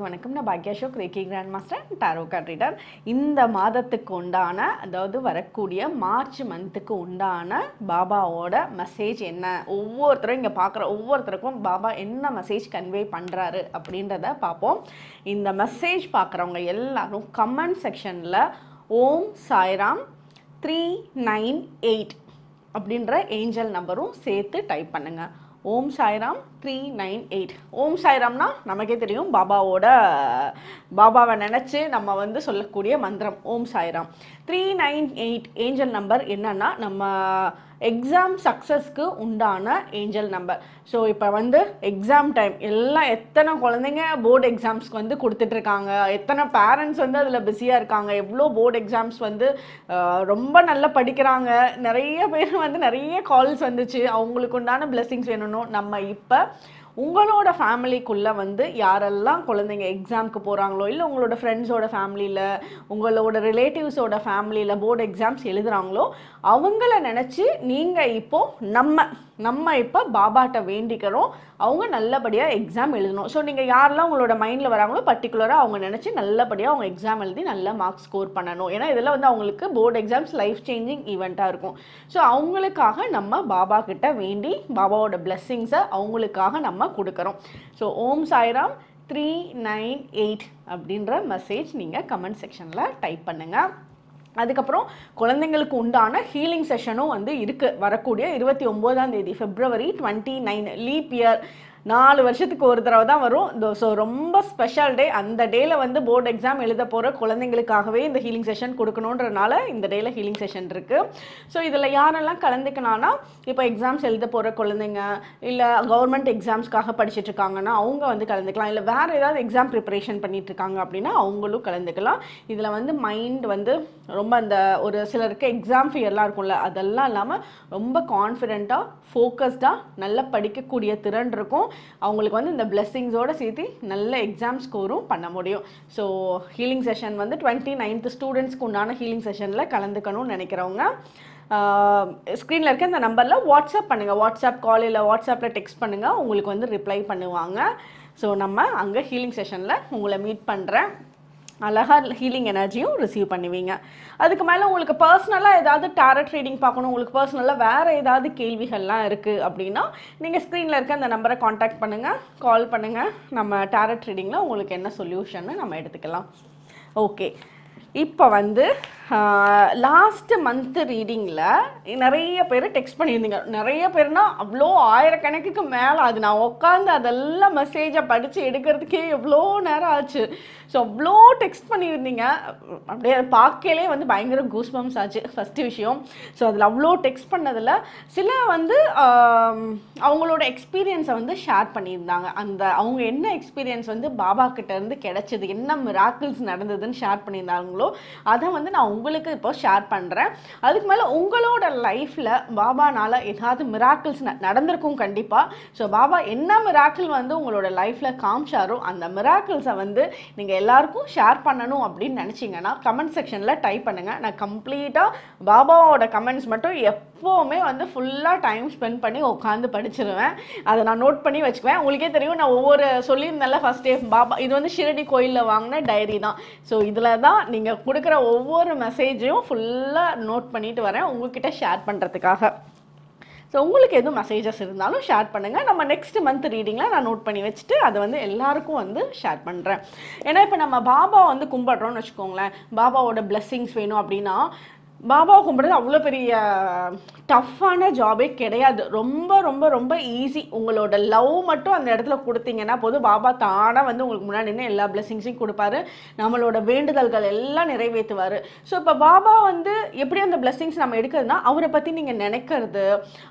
அனைவருக்கும் வணக்கம் நான் Bhagyashok reiki grand master tarot card reader இந்த மாதத்துக்கு உண்டான அதாவது வரக்கூடிய மார்ச் மந்த்துக்கு உண்டான பாபாவோட மெசேஜ் என்ன ஒவ்வொருத்தரும் இங்கே பார்க்குற ஒவ்வொருத்தருக்கும் பாபா என்ன மெசேஜ் கன்வே பண்ணுறாரு அப்படின்றத பார்ப்போம் இந்த மெசேஜ் பார்க்குறவங்க எல்லாரும் கமெண்ட் செக்ஷனில் Om Sairam three nine eight அப்படின்ற ஏஞ்சல் நம்பரும் சேர்த்து டைப் பண்ணுங்கள் Om Sairam three nine eight Om சாய்ராம்னா நமக்கே தெரியும் பாபாவோட பாபாவை நினச்சி நம்ம வந்து சொல்லக்கூடிய மந்திரம் Om Sairam three nine eight angel number என்னென்னா நம்ம எக்ஸாம் சக்ஸஸ்க்கு உண்டான ஏஞ்சல் நம்பர் ஸோ இப்போ வந்து எக்ஸாம் டைம் எல்லாம் எத்தனை குழந்தைங்க போர்டு எக்ஸாம்ஸ்க்கு வந்து கொடுத்துட்ருக்காங்க எத்தனை பேரண்ட்ஸ் வந்து அதில் பிஸியாக இருக்காங்க எவ்வளோ போர்டு எக்ஸாம்ஸ் வந்து ரொம்ப நல்லா படிக்கிறாங்க நிறைய பேர் வந்து நிறைய கால்ஸ் வந்துச்சு அவங்களுக்கு உண்டான பிளெஸ்ஸிங்ஸ் வேணும் நம்ம இப்போ உங்களோட ஃபேமிலிக்குள்ளே வந்து யாரெல்லாம் குழந்தைங்க எக்ஸாமுக்கு போகிறாங்களோ இல்லை உங்களோட ஃப்ரெண்ட்ஸோட ஃபேமிலியில் உங்களோட ரிலேட்டிவ்ஸோட ஃபேமிலியில் போர்டு எக்ஸாம்ஸ் எழுதுகிறாங்களோ அவங்கள நினச்சி நீங்கள் இப்போது நம்ம நம்ம இப்போ பாபாட்ட வேண்டிக்கிறோம் அவங்க நல்லபடியாக எக்ஸாம் எழுதணும் ஸோ நீங்கள் யாரெல்லாம் உங்களோட மைண்டில் வராங்களோ பர்டிகுலராக அவங்க நினச்சி நல்லபடியாக அவங்க எக்ஸாம் எழுதி நல்ல மார்க்ஸ் ஸ்கோர் பண்ணணும் ஏன்னா இதெல்லாம் வந்து அவங்களுக்கு போர்டு எக்ஸாம்ஸ் லைஃப் சேஞ்சிங் ஈவெண்ட்டாக இருக்கும் ஸோ அவங்களுக்காக நம்ம பாபா கிட்ட வேண்டி பாபாவோட பிளெஸ்ஸிங்ஸை அவங்களுக்காக நம்ம கொடுக்குறோம் so Om Sairam three nine eight அப்படின்ற மெசேஜ் நீங்கள் கமெண்ட் செக்ஷனில் டைப் பண்ணுங்கள் அதுக்கப்புறம் குழந்தைங்களுக்கு உண்டான ஹீலிங் செஷனும் வந்து இருக்குது வரக்கூடிய இருபத்தி ஒம்போதாம் தேதி February twenty nine leap year நாலு வருஷத்துக்கு ஒரு தடவை தான் வரும் ஸோ ரொம்ப ஸ்பெஷல் டே அந்த டேயில் வந்து போர்டு எக்ஸாம் எழுத போகிற குழந்தைங்களுக்காகவே இந்த ஹீலிங் செஷன் கொடுக்கணுன்றனால இந்த டேயில் ஹீலிங் செஷன் இருக்குது ஸோ இதில் யாரெல்லாம் கலந்துக்கணும்னா இப்போ எக்ஸாம்ஸ் எழுத போகிற குழந்தைங்க இல்லை கவர்மெண்ட் எக்ஸாம்ஸ்க்காக படிச்சுட்டு இருக்காங்கன்னா அவங்க வந்து கலந்துக்கலாம் இல்லை வேறு ஏதாவது எக்ஸாம் ப்ரிப்பரேஷன் பண்ணிட்டு இருக்காங்க அப்படின்னா அவங்களும் கலந்துக்கலாம் இதில் வந்து மைண்ட் வந்து ரொம்ப அந்த ஒரு சிலருக்கு எக்ஸாம் ஃபியர்லாம் இருக்கும்ல அதெல்லாம் இல்லாமல் ரொம்ப கான்ஃபிடென்ட்டாக ஃபோக்கஸ்டாக நல்லா படிக்கக்கூடிய திறன் இருக்கும் அவங்களுக்கு வந்து இந்த பிளெஸ்ஸிங்ஸோடு சேர்த்து நல்ல எக்ஸாம் ஸ்கோரும் பண்ண முடியும் ஸோ ஹீலிங் செஷன் வந்து டுவெண்ட்டி நைன்த் ஸ்டூடெண்ட்ஸ்க்கு உண்டான ஹீலிங் செஷனில் கலந்துக்கணும்னு நினைக்கிறவங்க ஸ்க்ரீனில் இருக்க இந்த நம்பரில் வாட்ஸ்அப் பண்ணுங்கள் வாட்ஸ்அப் கால் இல்லை வாட்ஸ்அப்பில் டெக்ஸ்ட் பண்ணுங்கள் உங்களுக்கு வந்து ரிப்ளை பண்ணுவாங்க ஸோ நம்ம அங்கே ஹீலிங் செஷனில் உங்களை மீட் பண்ணுறேன் அழகாக ஹீலிங் எனர்ஜியும் ரிசீவ் பண்ணுவீங்க அதுக்கு மேலே உங்களுக்கு பர்சனலாக ஏதாவது டேரட் ரீடிங் பார்க்கணும் உங்களுக்கு பர்சனலாக வேறு ஏதாவது கேள்விகள்லாம் இருக்குது அப்படின்னா நீங்கள் ஸ்க்ரீனில் இருக்க அந்த நம்பரை காண்டாக்ட் பண்ணுங்கள் கால் பண்ணுங்கள் நம்ம டேரட் ரீடிங்கில் உங்களுக்கு என்ன சொல்யூஷன்னு நம்ம எடுத்துக்கலாம் ஓகே இப்போ வந்து லாஸ்ட்டு மந்த்து ரீடிங்கில் நிறைய பேர் டெக்ஸ்ட் பண்ணியிருந்தீங்க நிறைய பேர்னா அவ்வளோ ஆயிரக்கணக்குக்கு மேலே அது நான் உட்காந்து அதெல்லாம் மெசேஜை படித்து எடுக்கிறதுக்கே எவ்வளோ நேரம் ஆச்சு ஸோ அவ்வளோ டெக்ஸ்ட் பண்ணியிருந்தீங்க அப்படியே பார்க்கலே வந்து பயங்கர கூஸ்பம்ஸ் ஆச்சு ஃபஸ்ட்டு விஷயம் ஸோ அதில் அவ்வளோ டெக்ஸ்ட் பண்ணதில் சில வந்து அவங்களோட எக்ஸ்பீரியன்ஸை வந்து ஷேர் பண்ணியிருந்தாங்க அந்த அவங்க என்ன எக்ஸ்பீரியன்ஸ் வந்து பாபா கிட்டேருந்து கிடச்சிது என்ன மிராக்கிள்ஸ் நடந்ததுன்னு ஷேர் பண்ணியிருந்தாங்களோ அதை வந்து நான் உங்களுக்கு இப்போ ஷேர் பண்ணுறேன் அதுக்கு மேலே உங்களோட லைஃப்பில் பாபானால் ஏதாவது மிராக்கிள்ஸ் நடந்திருக்கும் கண்டிப்பாக ஸோ பாபா என்ன மிராக்கிள் வந்து உங்களோட லைஃப்பில் காமிச்சாரோ அந்த மிராக்கிள்ஸை வந்து நீங்கள் எல்லாருக்கும் ஷேர் பண்ணணும் அப்படின்னு நினச்சிங்கன்னா கமெண்ட் செக்ஷனில் டைப் பண்ணுங்கள் நான் கம்ப்ளீட்டாக பாபாவோட கமெண்ட்ஸ் மட்டும் எப்போவுமே வந்து ஃபுல்லாக டைம் ஸ்பெண்ட் பண்ணி உட்காந்து படிச்சிருவேன் அதை நான் நோட் பண்ணி வச்சுக்குவேன் உங்களுக்கே தெரியும் நான் ஒவ்வொரு சொல்லியிருந்தேன்ல ஃபஸ்ட் டே பாபா இது வந்து ஷிரடி கோயிலில் வாங்கின டைரி தான் ஸோ இதில் தான் நீங்கள் கொடுக்குற ஒவ்வொரு மெசேஜையும் ஃபுல்லாக நோட் பண்ணிட்டு வரேன் உங்ககிட்ட ஷேர் பண்ணுறதுக்காக ஸோ உங்களுக்கு எதுவும் மெசேஜஸ் இருந்தாலும் ஷேர் பண்ணுங்கள் நம்ம நெக்ஸ்ட் மந்த் ரீடிங்கில் நான் நோட் பண்ணி வச்சுட்டு அதை வந்து எல்லாருக்கும் வந்து ஷேர் பண்ணுறேன் ஏன்னா இப்போ நம்ம பாபா வந்து கும்பிட்றோன்னு வச்சுக்கோங்களேன் பாபாவோட பிளெஸ்ஸிங்ஸ் வேணும் அப்படின்னா பாபாவை கும்பிட்றது அவ்வளோ பெரிய டஃப்பான ஜாபே கிடையாது ரொம்ப ரொம்ப ரொம்ப ஈஸி உங்களோட லவ் மட்டும் அந்த இடத்துல கொடுத்தீங்கன்னா போதும் பாபா தானாக வந்து உங்களுக்கு முன்னாடி நின்று எல்லா பிளெஸிங்ஸையும் கொடுப்பாரு நம்மளோட வேண்டுதல்கள் எல்லாம் நிறைவேற்றுவார் ஸோ இப்போ பாபா வந்து எப்படி அந்த பிளெஸிங்ஸ் நம்ம எடுக்கிறதுனா அவரை பற்றி நீங்கள் நினைக்கிறது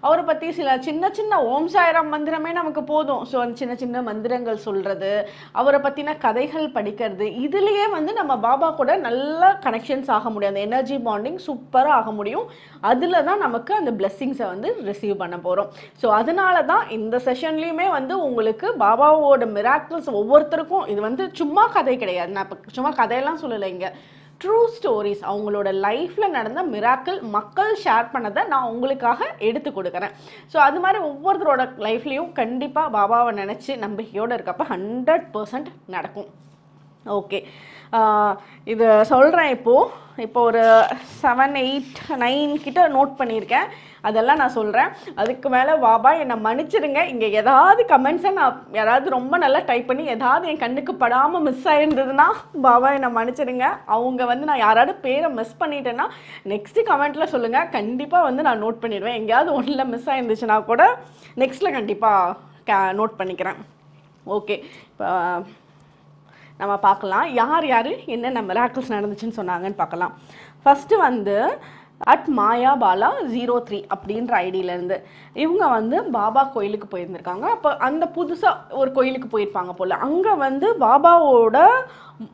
அவரை பற்றி சில சின்ன சின்ன ஓம் சாயிரம் மந்திரமே நமக்கு போதும் ஸோ அந்த சின்ன சின்ன மந்திரங்கள் சொல்கிறது அவரை பற்றின கதைகள் படிக்கிறது இதுலேயே வந்து நம்ம பாபா கூட நல்ல கனெக்ஷன்ஸ் ஆக முடியும் அந்த எனர்ஜி பாண்டிங் சூப்பர் சூப்பராக ஆக முடியும் அதில் தான் நமக்கு அந்த பிளெஸ்ஸிங்ஸை வந்து ரிசீவ் பண்ண போகிறோம் ஸோ அதனால தான் இந்த செஷன்லேயுமே வந்து உங்களுக்கு பாபாவோட மிராக்கிள்ஸ் ஒவ்வொருத்தருக்கும் இது வந்து சும்மா கதை கிடையாது நான் இப்போ சும்மா கதையெல்லாம் சொல்லலை இங்கே ட்ரூ ஸ்டோரிஸ் அவங்களோட லைஃப்பில் நடந்த மிராக்கிள் மக்கள் ஷேர் பண்ணதை நான் உங்களுக்காக எடுத்து கொடுக்குறேன் ஸோ அது மாதிரி ஒவ்வொருத்தரோட லைஃப்லேயும் கண்டிப்பாக பாபாவை நினச்சி நம்பிக்கையோடு இருக்கப்போ ஹண்ட்ரட் பர்சன்ட் நடக்கும் ஓகே இது சொல்கிறேன் இப்போது இப்போ ஒரு செவன் எயிட் நைன் கிட்ட நோட் பண்ணியிருக்கேன் அதெல்லாம் நான் சொல்கிறேன் அதுக்கு மேலே வாபா என்னை மன்னிச்சிடுங்க இங்கே ஏதாவது கமெண்ட்ஸை நான் யாராவது ரொம்ப நல்லா டைப் பண்ணி ஏதாவது என் கண்ணுக்கு படாமல் மிஸ் ஆகிருந்ததுன்னா பாபா என்னை மன்னிச்சிடுங்க அவங்க வந்து நான் யாராவது பேரை மிஸ் பண்ணிட்டேன்னா நெக்ஸ்ட்டு கமெண்ட்டில் சொல்லுங்கள் கண்டிப்பாக வந்து நான் நோட் பண்ணிடுவேன் எங்கேயாவது ஒன்றில் மிஸ் ஆகிருந்துச்சுன்னா கூட நெக்ஸ்ட்டில் கண்டிப்பாக கே நோட் பண்ணிக்கிறேன் ஓகே இப்போ நம்ம பார்க்கலாம் யார் யார் என்ன நம்ம மிராக்கிள்ஸ் நடந்துச்சுன்னு சொன்னாங்கன்னு பார்க்கலாம் ஃபஸ்ட்டு வந்து at Maya Bala zero three அப்படின்ற ஐடியிலேருந்து இவங்க வந்து பாபா கோயிலுக்கு போயிருந்திருக்காங்க அப்போ அந்த புதுசாக ஒரு கோயிலுக்கு போயிருப்பாங்க போல் அங்கே வந்து பாபாவோட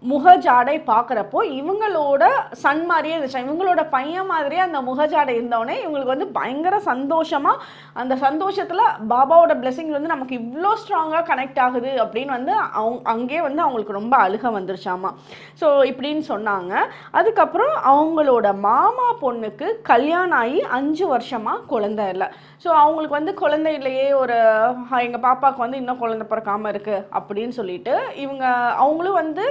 முகஜாடை பார்க்குறப்போ இவங்களோட சன் மாதிரியே இருந்துச்சு இவங்களோட பையன் மாதிரியே அந்த முகஜாடை இருந்தோடனே இவங்களுக்கு வந்து பயங்கர சந்தோஷமாக அந்த சந்தோஷத்தில் பாபாவோட பிளெஸிங் வந்து நமக்கு இவ்வளோ ஸ்ட்ராங்காக கனெக்ட் ஆகுது அப்படின்னு வந்து அவங்க அங்கே வந்து அவங்களுக்கு ரொம்ப அழுக வந்துருச்சாமா ஸோ இப்படின்னு சொன்னாங்க அதுக்கப்புறம் அவங்களோட மாமா பொண்ணு அவங்களுக்கு கல்யாணம் ஆகி அஞ்சு வருஷமாக குழந்தை இல்லை ஸோ அவங்களுக்கு வந்து குழந்தை இல்லையே ஒரு எங்கள் பாப்பாவுக்கு வந்து இன்னும் குழந்தை பிறக்காமல் இருக்குது அப்படின்னு சொல்லிட்டு இவங்க அவங்களும் வந்து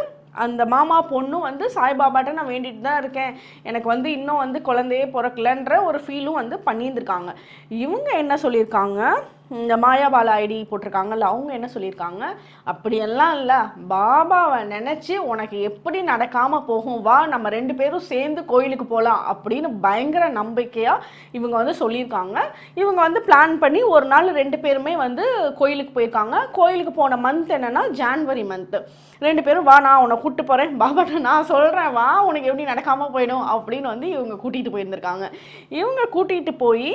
அந்த மாமா பொண்ணும் வந்து சாய்பாபாட்ட நான் வேண்டிட்டு தான் இருக்கேன் எனக்கு வந்து இன்னும் வந்து குழந்தையே பிறக்கலன்ற ஒரு ஃபீலும் வந்து பண்ணியிருந்துருக்காங்க இவங்க என்ன சொல்லியிருக்காங்க இந்த மாயாபால ஐடி போட்டிருக்காங்கல்ல அவங்க என்ன சொல்லியிருக்காங்க அப்படியெல்லாம் இல்லை பாபாவை நினச்சி உனக்கு எப்படி நடக்காமல் போகும் வா நம்ம ரெண்டு பேரும் சேர்ந்து கோயிலுக்கு போகலாம் அப்படின்னு பயங்கர நம்பிக்கையாக இவங்க வந்து சொல்லியிருக்காங்க இவங்க வந்து பிளான் பண்ணி ஒரு நாள் ரெண்டு பேருமே வந்து கோயிலுக்கு போயிருக்காங்க கோயிலுக்கு போன மந்த் என்னென்னா ஜான்வரி மந்த்து ரெண்டு பேரும் வா நான் உன்னை கூப்பிட்டு போகிறேன் பாபாட்ட நான் சொல்கிறேன் வா உனக்கு எப்படி நடக்காமல் போயிடும் அப்படின்னு வந்து இவங்க கூட்டிகிட்டு போயிருந்திருக்காங்க இவங்க கூட்டிகிட்டு போய்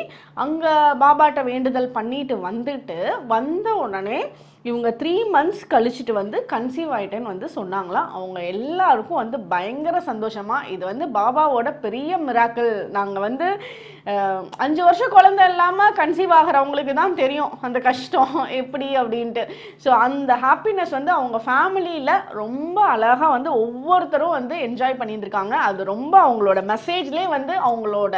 அங்கே பாபாட்ட வேண்டுதல் பண்ணிட்டு வந்துட்டு வந்த உடனே இவங்க த்ரீ மந்த்ஸ் கழிச்சுட்டு வந்து கன்சீவ் ஆகிட்டேன்னு வந்து சொன்னாங்களாம் அவங்க எல்லாருக்கும் வந்து பயங்கர சந்தோஷமாக இது வந்து பாபாவோட பெரிய மிராக்கள் நாங்கள் வந்து அஞ்சு வருஷம் குழந்த இல்லாமல் கன்சீவ் ஆகிறவங்களுக்கு தான் தெரியும் அந்த கஷ்டம் எப்படி அப்படின்ட்டு ஸோ அந்த ஹாப்பினஸ் வந்து அவங்க ஃபேமிலியில் ரொம்ப அழகாக வந்து ஒவ்வொருத்தரும் வந்து என்ஜாய் பண்ணியிருந்துருக்காங்க அது ரொம்ப அவங்களோட மெசேஜ்லேயே வந்து அவங்களோட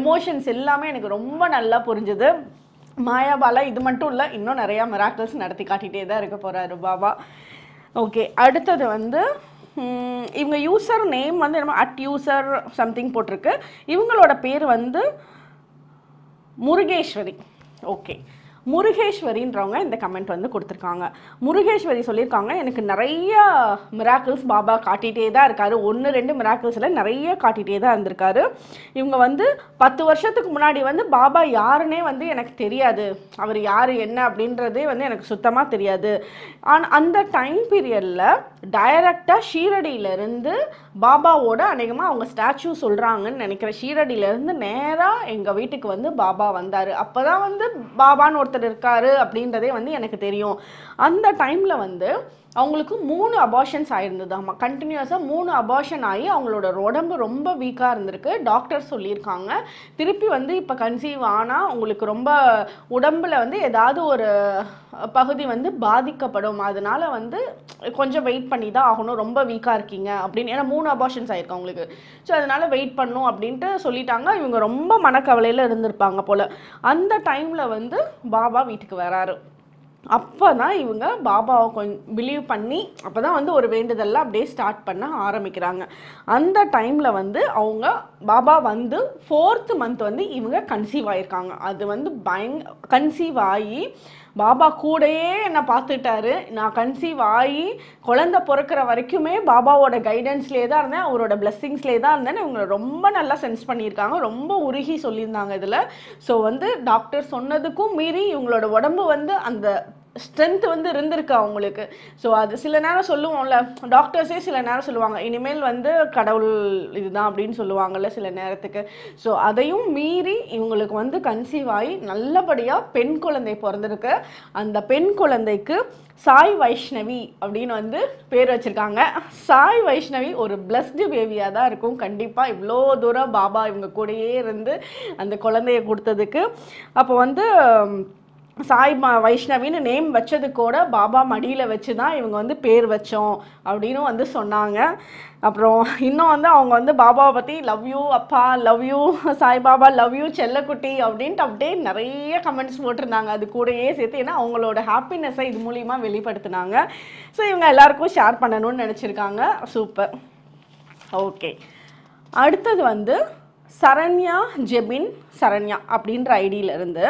எமோஷன்ஸ் எல்லாமே எனக்கு ரொம்ப நல்லா புரிஞ்சுது மாயாபாலா இது மட்டும் இல்லை இன்னும் நிறையா மிராக்கல்ஸ் நடத்தி காட்டிகிட்டே தான் இருக்க போகிறாரு பாபா ஓகே அடுத்தது வந்து இவங்க யூசர் நேம் வந்து என்னமோ அட் யூசர் சம்திங் போட்டிருக்கு இவங்களோட பேர் வந்து முருகேஸ்வரி ஓகே முருகேஸ்வரின்றவங்க இந்த கமெண்ட் வந்து கொடுத்துருக்காங்க முருகேஸ்வரி சொல்லியிருக்காங்க எனக்கு நிறைய மிராக்கிள்ஸ் பாபா காட்டிகிட்டே தான் இருக்கார் ஒன்று ரெண்டு மிராக்கிள்ஸில் நிறைய காட்டிகிட்டே தான் இருந்திருக்காரு இவங்க வந்து பத்து வருஷத்துக்கு முன்னாடி வந்து பாபா யாருன்னே வந்து எனக்கு தெரியாது அவர் யார் என்ன அப்படின்றதே வந்து எனக்கு சுத்தமாக தெரியாது ஆனால் அந்த டைம் பீரியடில் டைரக்டாக ஷீரடியிலேருந்து பாபாவோட அநேகமாக அவங்க ஸ்டாச்சு சொல்கிறாங்கன்னு நினைக்கிற ஷீரடியிலேருந்து நேராக எங்கள் வீட்டுக்கு வந்து பாபா வந்தார் அப்போ தான் வந்து பாபான்னு ஒருத்தர் இருக்கார் அப்படின்றதே வந்து எனக்கு தெரியும் அந்த டைமில் வந்து அவங்களுக்கு மூணு அபார்ஷன்ஸ் ஆயிருந்தது ஆமாம் கண்டினியூஸாக மூணு அபார்ஷன் ஆகி அவங்களோட உடம்பு ரொம்ப வீக்காக இருந்திருக்கு டாக்டர் சொல்லியிருக்காங்க திருப்பி வந்து இப்போ கன்சீவ் ஆனால் உங்களுக்கு ரொம்ப உடம்பில் வந்து ஏதாவது ஒரு பகுதி வந்து பாதிக்கப்படும் அதனால் வந்து கொஞ்சம் வெயிட் பண்ணி தான் ஆகணும் ரொம்ப வீக்காக இருக்கீங்க அப்படின்னு ஏன்னா மூணு அபார்ஷன்ஸ் ஆயிருக்கு அவங்களுக்கு ஸோ அதனால் வெயிட் பண்ணும் அப்படின்ட்டு சொல்லிட்டாங்க இவங்க ரொம்ப மனக்கவலையில் இருந்திருப்பாங்க போல் அந்த டைமில் வந்து பாபா வீட்டுக்கு வராரு அப்போ தான் இவங்க பாபாவை கொஞ்சம் பிலீவ் பண்ணி அப்போ தான் வந்து ஒரு வேண்டுதல்லாம் அப்படியே ஸ்டார்ட் பண்ண ஆரம்பிக்கிறாங்க அந்த டைமில் வந்து அவங்க பாபா வந்து ஃபோர்த்து மந்த் வந்து இவங்க கன்சீவ் ஆகியிருக்காங்க அது வந்து பயங் கன்சீவ் ஆகி பாபா கூடையே என்னை பார்த்துட்டாரு நான் கன்சீவ் ஆகி குழந்த பிறக்கிற வரைக்குமே பாபாவோட கைடன்ஸ்லேயே தான் இருந்தேன் அவரோட பிளெஸ்ஸிங்ஸ்லேயே தான் இருந்தேன் இவங்களை ரொம்ப நல்லா சென்ஸ் பண்ணியிருக்காங்க ரொம்ப உருகி சொல்லியிருந்தாங்க இதில் ஸோ வந்து டாக்டர் சொன்னதுக்கும் மீறி இவங்களோட உடம்பு வந்து அந்த ஸ்ட்ரென்த் வந்து இருந்திருக்கு அவங்களுக்கு ஸோ அது சில நேரம் சொல்லுவோம்ல டாக்டர்ஸே சில நேரம் சொல்லுவாங்க இனிமேல் வந்து கடவுள் இதுதான் அப்படின்னு சொல்லுவாங்கள்ல சில நேரத்துக்கு ஸோ அதையும் மீறி இவங்களுக்கு வந்து கன்சீவ் ஆகி நல்லபடியாக பெண் குழந்தை பிறந்திருக்கு அந்த பெண் குழந்தைக்கு சாய் வைஷ்ணவி அப்படின்னு வந்து பேர் வச்சுருக்காங்க சாய் வைஷ்ணவி ஒரு பிளஸ்டு பேபியாக தான் இருக்கும் கண்டிப்பாக இவ்வளோ தூரம் பாபா இவங்க கூடயே இருந்து அந்த குழந்தைய கொடுத்ததுக்கு அப்போ வந்து சாய் வைஷ்ணவின்னு நேம் வச்சது கூட பாபா மடியில் வச்சு தான் இவங்க வந்து பேர் வச்சோம் அப்படின்னு வந்து சொன்னாங்க அப்புறம் இன்னும் வந்து அவங்க வந்து பாபாவை பற்றி லவ் யூ அப்பா love you Saibaba love you செல்லக்குட்டி அப்படின்ட்டு அப்படியே நிறைய கமெண்ட்ஸ் போட்டிருந்தாங்க அது கூடயே சேர்த்து ஏன்னா அவங்களோட ஹாப்பினஸ்ஸை இது மூலிமா வெளிப்படுத்தினாங்க ஸோ இவங்க எல்லாருக்கும் ஷேர் பண்ணணும்னு நினச்சிருக்காங்க சூப்பர் ஓகே அடுத்தது வந்து சரண்யா ஜெபின் சரண்யா அப்படின்ற ஐடியிலேருந்து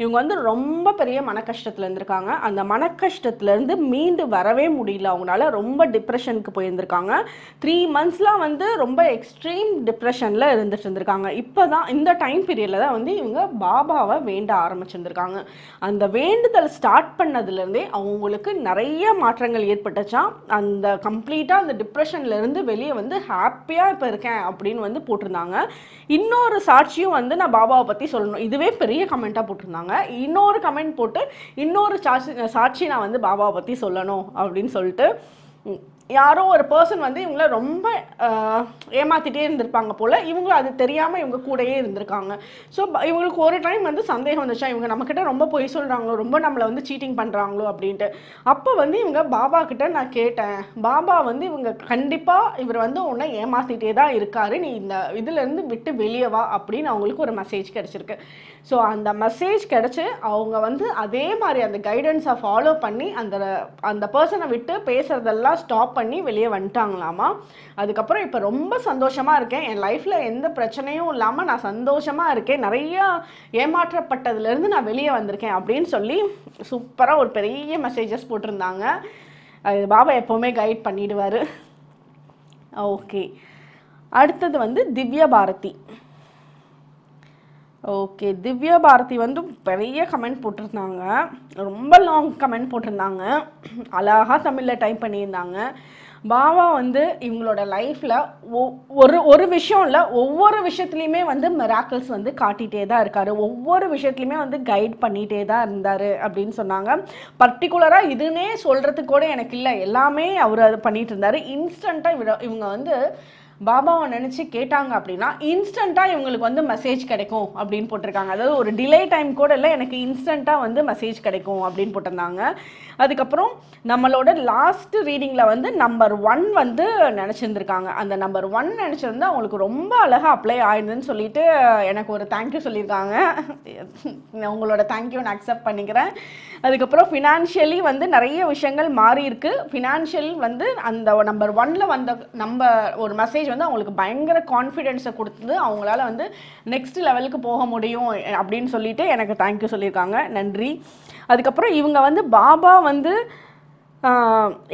இவங்க வந்து ரொம்ப பெரிய மன கஷ்டத்தில் இருந்திருக்காங்க அந்த மன கஷ்டத்துலேருந்து மீண்டு வரவே முடியல அவங்களால ரொம்ப டிப்ரெஷனுக்கு போயிருந்திருக்காங்க த்ரீ மந்த்ஸ்லாம் வந்து ரொம்ப எக்ஸ்ட்ரீம் டிப்ரெஷனில் இருந்துட்டு இருந்திருக்காங்க இப்போ தான் இந்த டைம் பீரியடில் தான் வந்து இவங்க பாபாவை வேண்ட ஆரம்பிச்சிருந்துருக்காங்க அந்த வேண்டுதல் ஸ்டார்ட் பண்ணதுலேருந்தே அவங்களுக்கு நிறைய மாற்றங்கள் ஏற்பட்டுச்சா அந்த கம்ப்ளீட்டாக அந்த டிப்ரெஷன்லேருந்து வெளியே வந்து ஹாப்பியாக இப்போ இருக்கேன் அப்படின்னு வந்து போட்டிருந்தாங்க இன்னொரு சாட்சியும் வந்து நான் பாபாவை பற்றி சொல்லணும் இதுவே பெரிய கமெண்ட்டாக போட்டிருந்தாங்க இன்னொரு கமெண்ட் போட்டு இன்னொரு சாட்சி சாட்சி நான் வந்து பாபாவை பற்றி சொல்லணும் அப்படின்னு சொல்லிட்டு யாரோ ஒரு பர்சன் வந்து இவங்கள ரொம்ப ஏமாத்திட்டே இருந்திருப்பாங்க போல் இவங்களும் அது தெரியாமல் இவங்க கூடயே இருந்திருக்காங்க ஸோ இவங்களுக்கு ஒரு டைம் வந்து சந்தேகம் வந்துச்சா இவங்க நம்மக்கிட்ட ரொம்ப பொய் சொல்கிறாங்களோ ரொம்ப நம்மளை வந்து சீட்டிங் பண்ணுறாங்களோ அப்படின்ட்டு அப்போ வந்து இவங்க பாபா கிட்ட நான் கேட்டேன் பாபா வந்து இவங்க கண்டிப்பாக இவர் வந்து உன்னை ஏமாத்திட்டே தான் இருக்காரு நீ இந்த இதுலேருந்து விட்டு வெளியே வா அப்படின்னு அவங்களுக்கு ஒரு மெசேஜ் கிடச்சிருக்கு ஸோ அந்த மெசேஜ் கிடச்சி அவங்க வந்து அதே மாதிரி அந்த கைடன்ஸை ஃபாலோ பண்ணி அந்த அந்த பர்சனை விட்டு பேசுகிறதெல்லாம் ஸ்டாப் பண்ணி வெளியே வந்துட்டாங்களாமா அதுக்கப்புறம் இப்போ ரொம்ப சந்தோஷமாக இருக்கேன் என் லைஃப்பில் எந்த பிரச்சனையும் இல்லாமல் நான் சந்தோஷமாக இருக்கேன் நிறையா ஏமாற்றப்பட்டதுலேருந்து நான் வெளியே வந்திருக்கேன் அப்படின்னு சொல்லி சூப்பராக ஒரு பெரிய மெசேஜஸ் போட்டிருந்தாங்க அது பாபா எப்போவுமே கைட் பண்ணிடுவார் ஓகே அடுத்தது வந்து திவ்ய பாரதி ஓகே திவ்யா பாரதி வந்து பெரிய கமெண்ட் போட்டிருந்தாங்க ரொம்ப லாங் கமெண்ட் போட்டிருந்தாங்க அழகாக தமிழில் டைப் பண்ணியிருந்தாங்க பாபா வந்து இவங்களோட லைஃப்பில் ஒரு ஒரு விஷயம் இல்லை ஒவ்வொரு விஷயத்துலையுமே வந்து மெராக்கல்ஸ் வந்து காட்டிகிட்டே தான் இருக்கார் ஒவ்வொரு விஷயத்துலையுமே வந்து கைட் பண்ணிகிட்டே தான் இருந்தார் அப்படின்னு சொன்னாங்க பர்டிகுலராக இதுன்னே சொல்கிறதுக்கு கூட எனக்கு இல்லை எல்லாமே அவர் அது பண்ணிகிட்டு இருந்தார் இன்ஸ்டண்ட்டாக இவங்க வந்து பாபாவை நினச்சி கேட்டாங்க அப்படின்னா இன்ஸ்டண்ட்டாக இவங்களுக்கு வந்து மெசேஜ் கிடைக்கும் அப்படின்னு போட்டிருக்காங்க அதாவது ஒரு டிலே டைம் கூட இல்லை எனக்கு இன்ஸ்டண்ட்டாக வந்து மெசேஜ் கிடைக்கும் அப்படின்னு போட்டிருந்தாங்க அதுக்கப்புறம் நம்மளோட லாஸ்ட் ரீடிங்கில் வந்து நம்பர் ஒன் வந்து நினச்சிருந்துருக்காங்க அந்த நம்பர் ஒன் நினச்சிருந்தா அவங்களுக்கு ரொம்ப அழகாக அப்ளை ஆயிடுதுன்னு சொல்லிட்டு எனக்கு ஒரு தேங்க்யூ சொல்லியிருக்காங்க உங்களோட தேங்க்யூ நான் அக்செப்ட் பண்ணிக்கிறேன் அதுக்கப்புறம் ஃபினான்ஷியலி வந்து நிறைய விஷயங்கள் மாறி ஃபினான்ஷியல் வந்து அந்த நம்பர் ஒன்ல வந்த நம்ம ஒரு மெசேஜ் வந்து அவங்களுக்கு பயங்கர கான்ஃபிடென்ஸை கொடுத்து அவங்களால வந்து நெக்ஸ்ட் லெவலுக்கு போக முடியும் அப்படின்னு சொல்லிட்டு எனக்கு தேங்க்யூ சொல்லியிருக்காங்க நன்றி அதுக்கப்புறம் இவங்க வந்து பாபா வந்து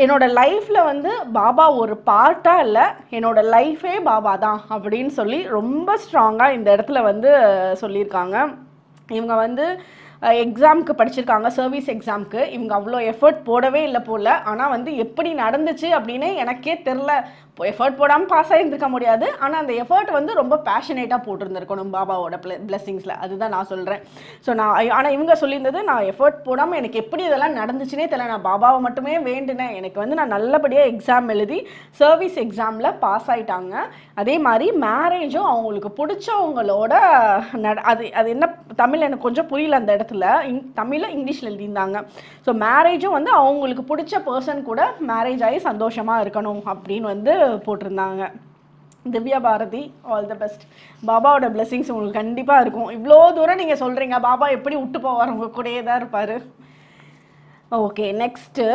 என்னோடய லைஃப்பில் வந்து பாபா ஒரு பார்ட்டாக இல்லை என்னோடய லைஃபே பாபா தான் அப்படின்னு சொல்லி ரொம்ப ஸ்ட்ராங்காக இந்த இடத்துல வந்து சொல்லியிருக்காங்க இவங்க வந்து எக்ஸாமுக்கு படிச்சிருக்காங்க சர்வீஸ் எக்ஸாமுக்கு இவங்க அவ்வளோ எஃபர்ட் போடவே இல்லை போல் ஆனால் வந்து எப்படி நடந்துச்சு அப்படின்னு எனக்கே தெரில எஃபர்ட் போடாமல் பாஸ் ஆகியிருந்துக்க முடியாது ஆனால் அந்த எஃபர்ட் வந்து ரொம்ப பேஷனேட்டாக போட்டிருந்துருக்கணும் பாபாவோட பிள பிளஸ்ஸிங்ஸில் அதுதான் நான் சொல்கிறேன் ஸோ நான் ஆனால் இவங்க சொல்லியிருந்தது நான் எஃபர்ட் போடாமல் எனக்கு எப்படி இதெல்லாம் நடந்துச்சுனே தெரியல நான் பாபாவை மட்டுமே வேண்டினேன் எனக்கு வந்து நான் நல்லபடியாக எக்ஸாம் எழுதி சர்வீஸ் எக்ஸாமில் பாஸ் ஆகிட்டாங்க அதே மாதிரி மேரேஜும் அவங்களுக்கு பிடிச்சவங்களோட நட அது அது என்ன தமிழ் எனக்கு கொஞ்சம் புரியல அந்த இடத்துல இடத்துல இங் தமிழில் இங்கிலீஷில் எழுதியிருந்தாங்க ஸோ மேரேஜும் வந்து அவங்களுக்கு பிடிச்ச பர்சன் கூட மேரேஜ் ஆகி சந்தோஷமாக இருக்கணும் அப்படின்னு வந்து போட்டிருந்தாங்க Divya Bharathi all the best பாபாவோட பிளெஸிங்ஸ் உங்களுக்கு கண்டிப்பாக இருக்கும் இவ்வளோ தூரம் நீங்கள் சொல்கிறீங்க பாபா எப்படி விட்டு போவார் உங்கள் கூடயே தான் இருப்பார் okay next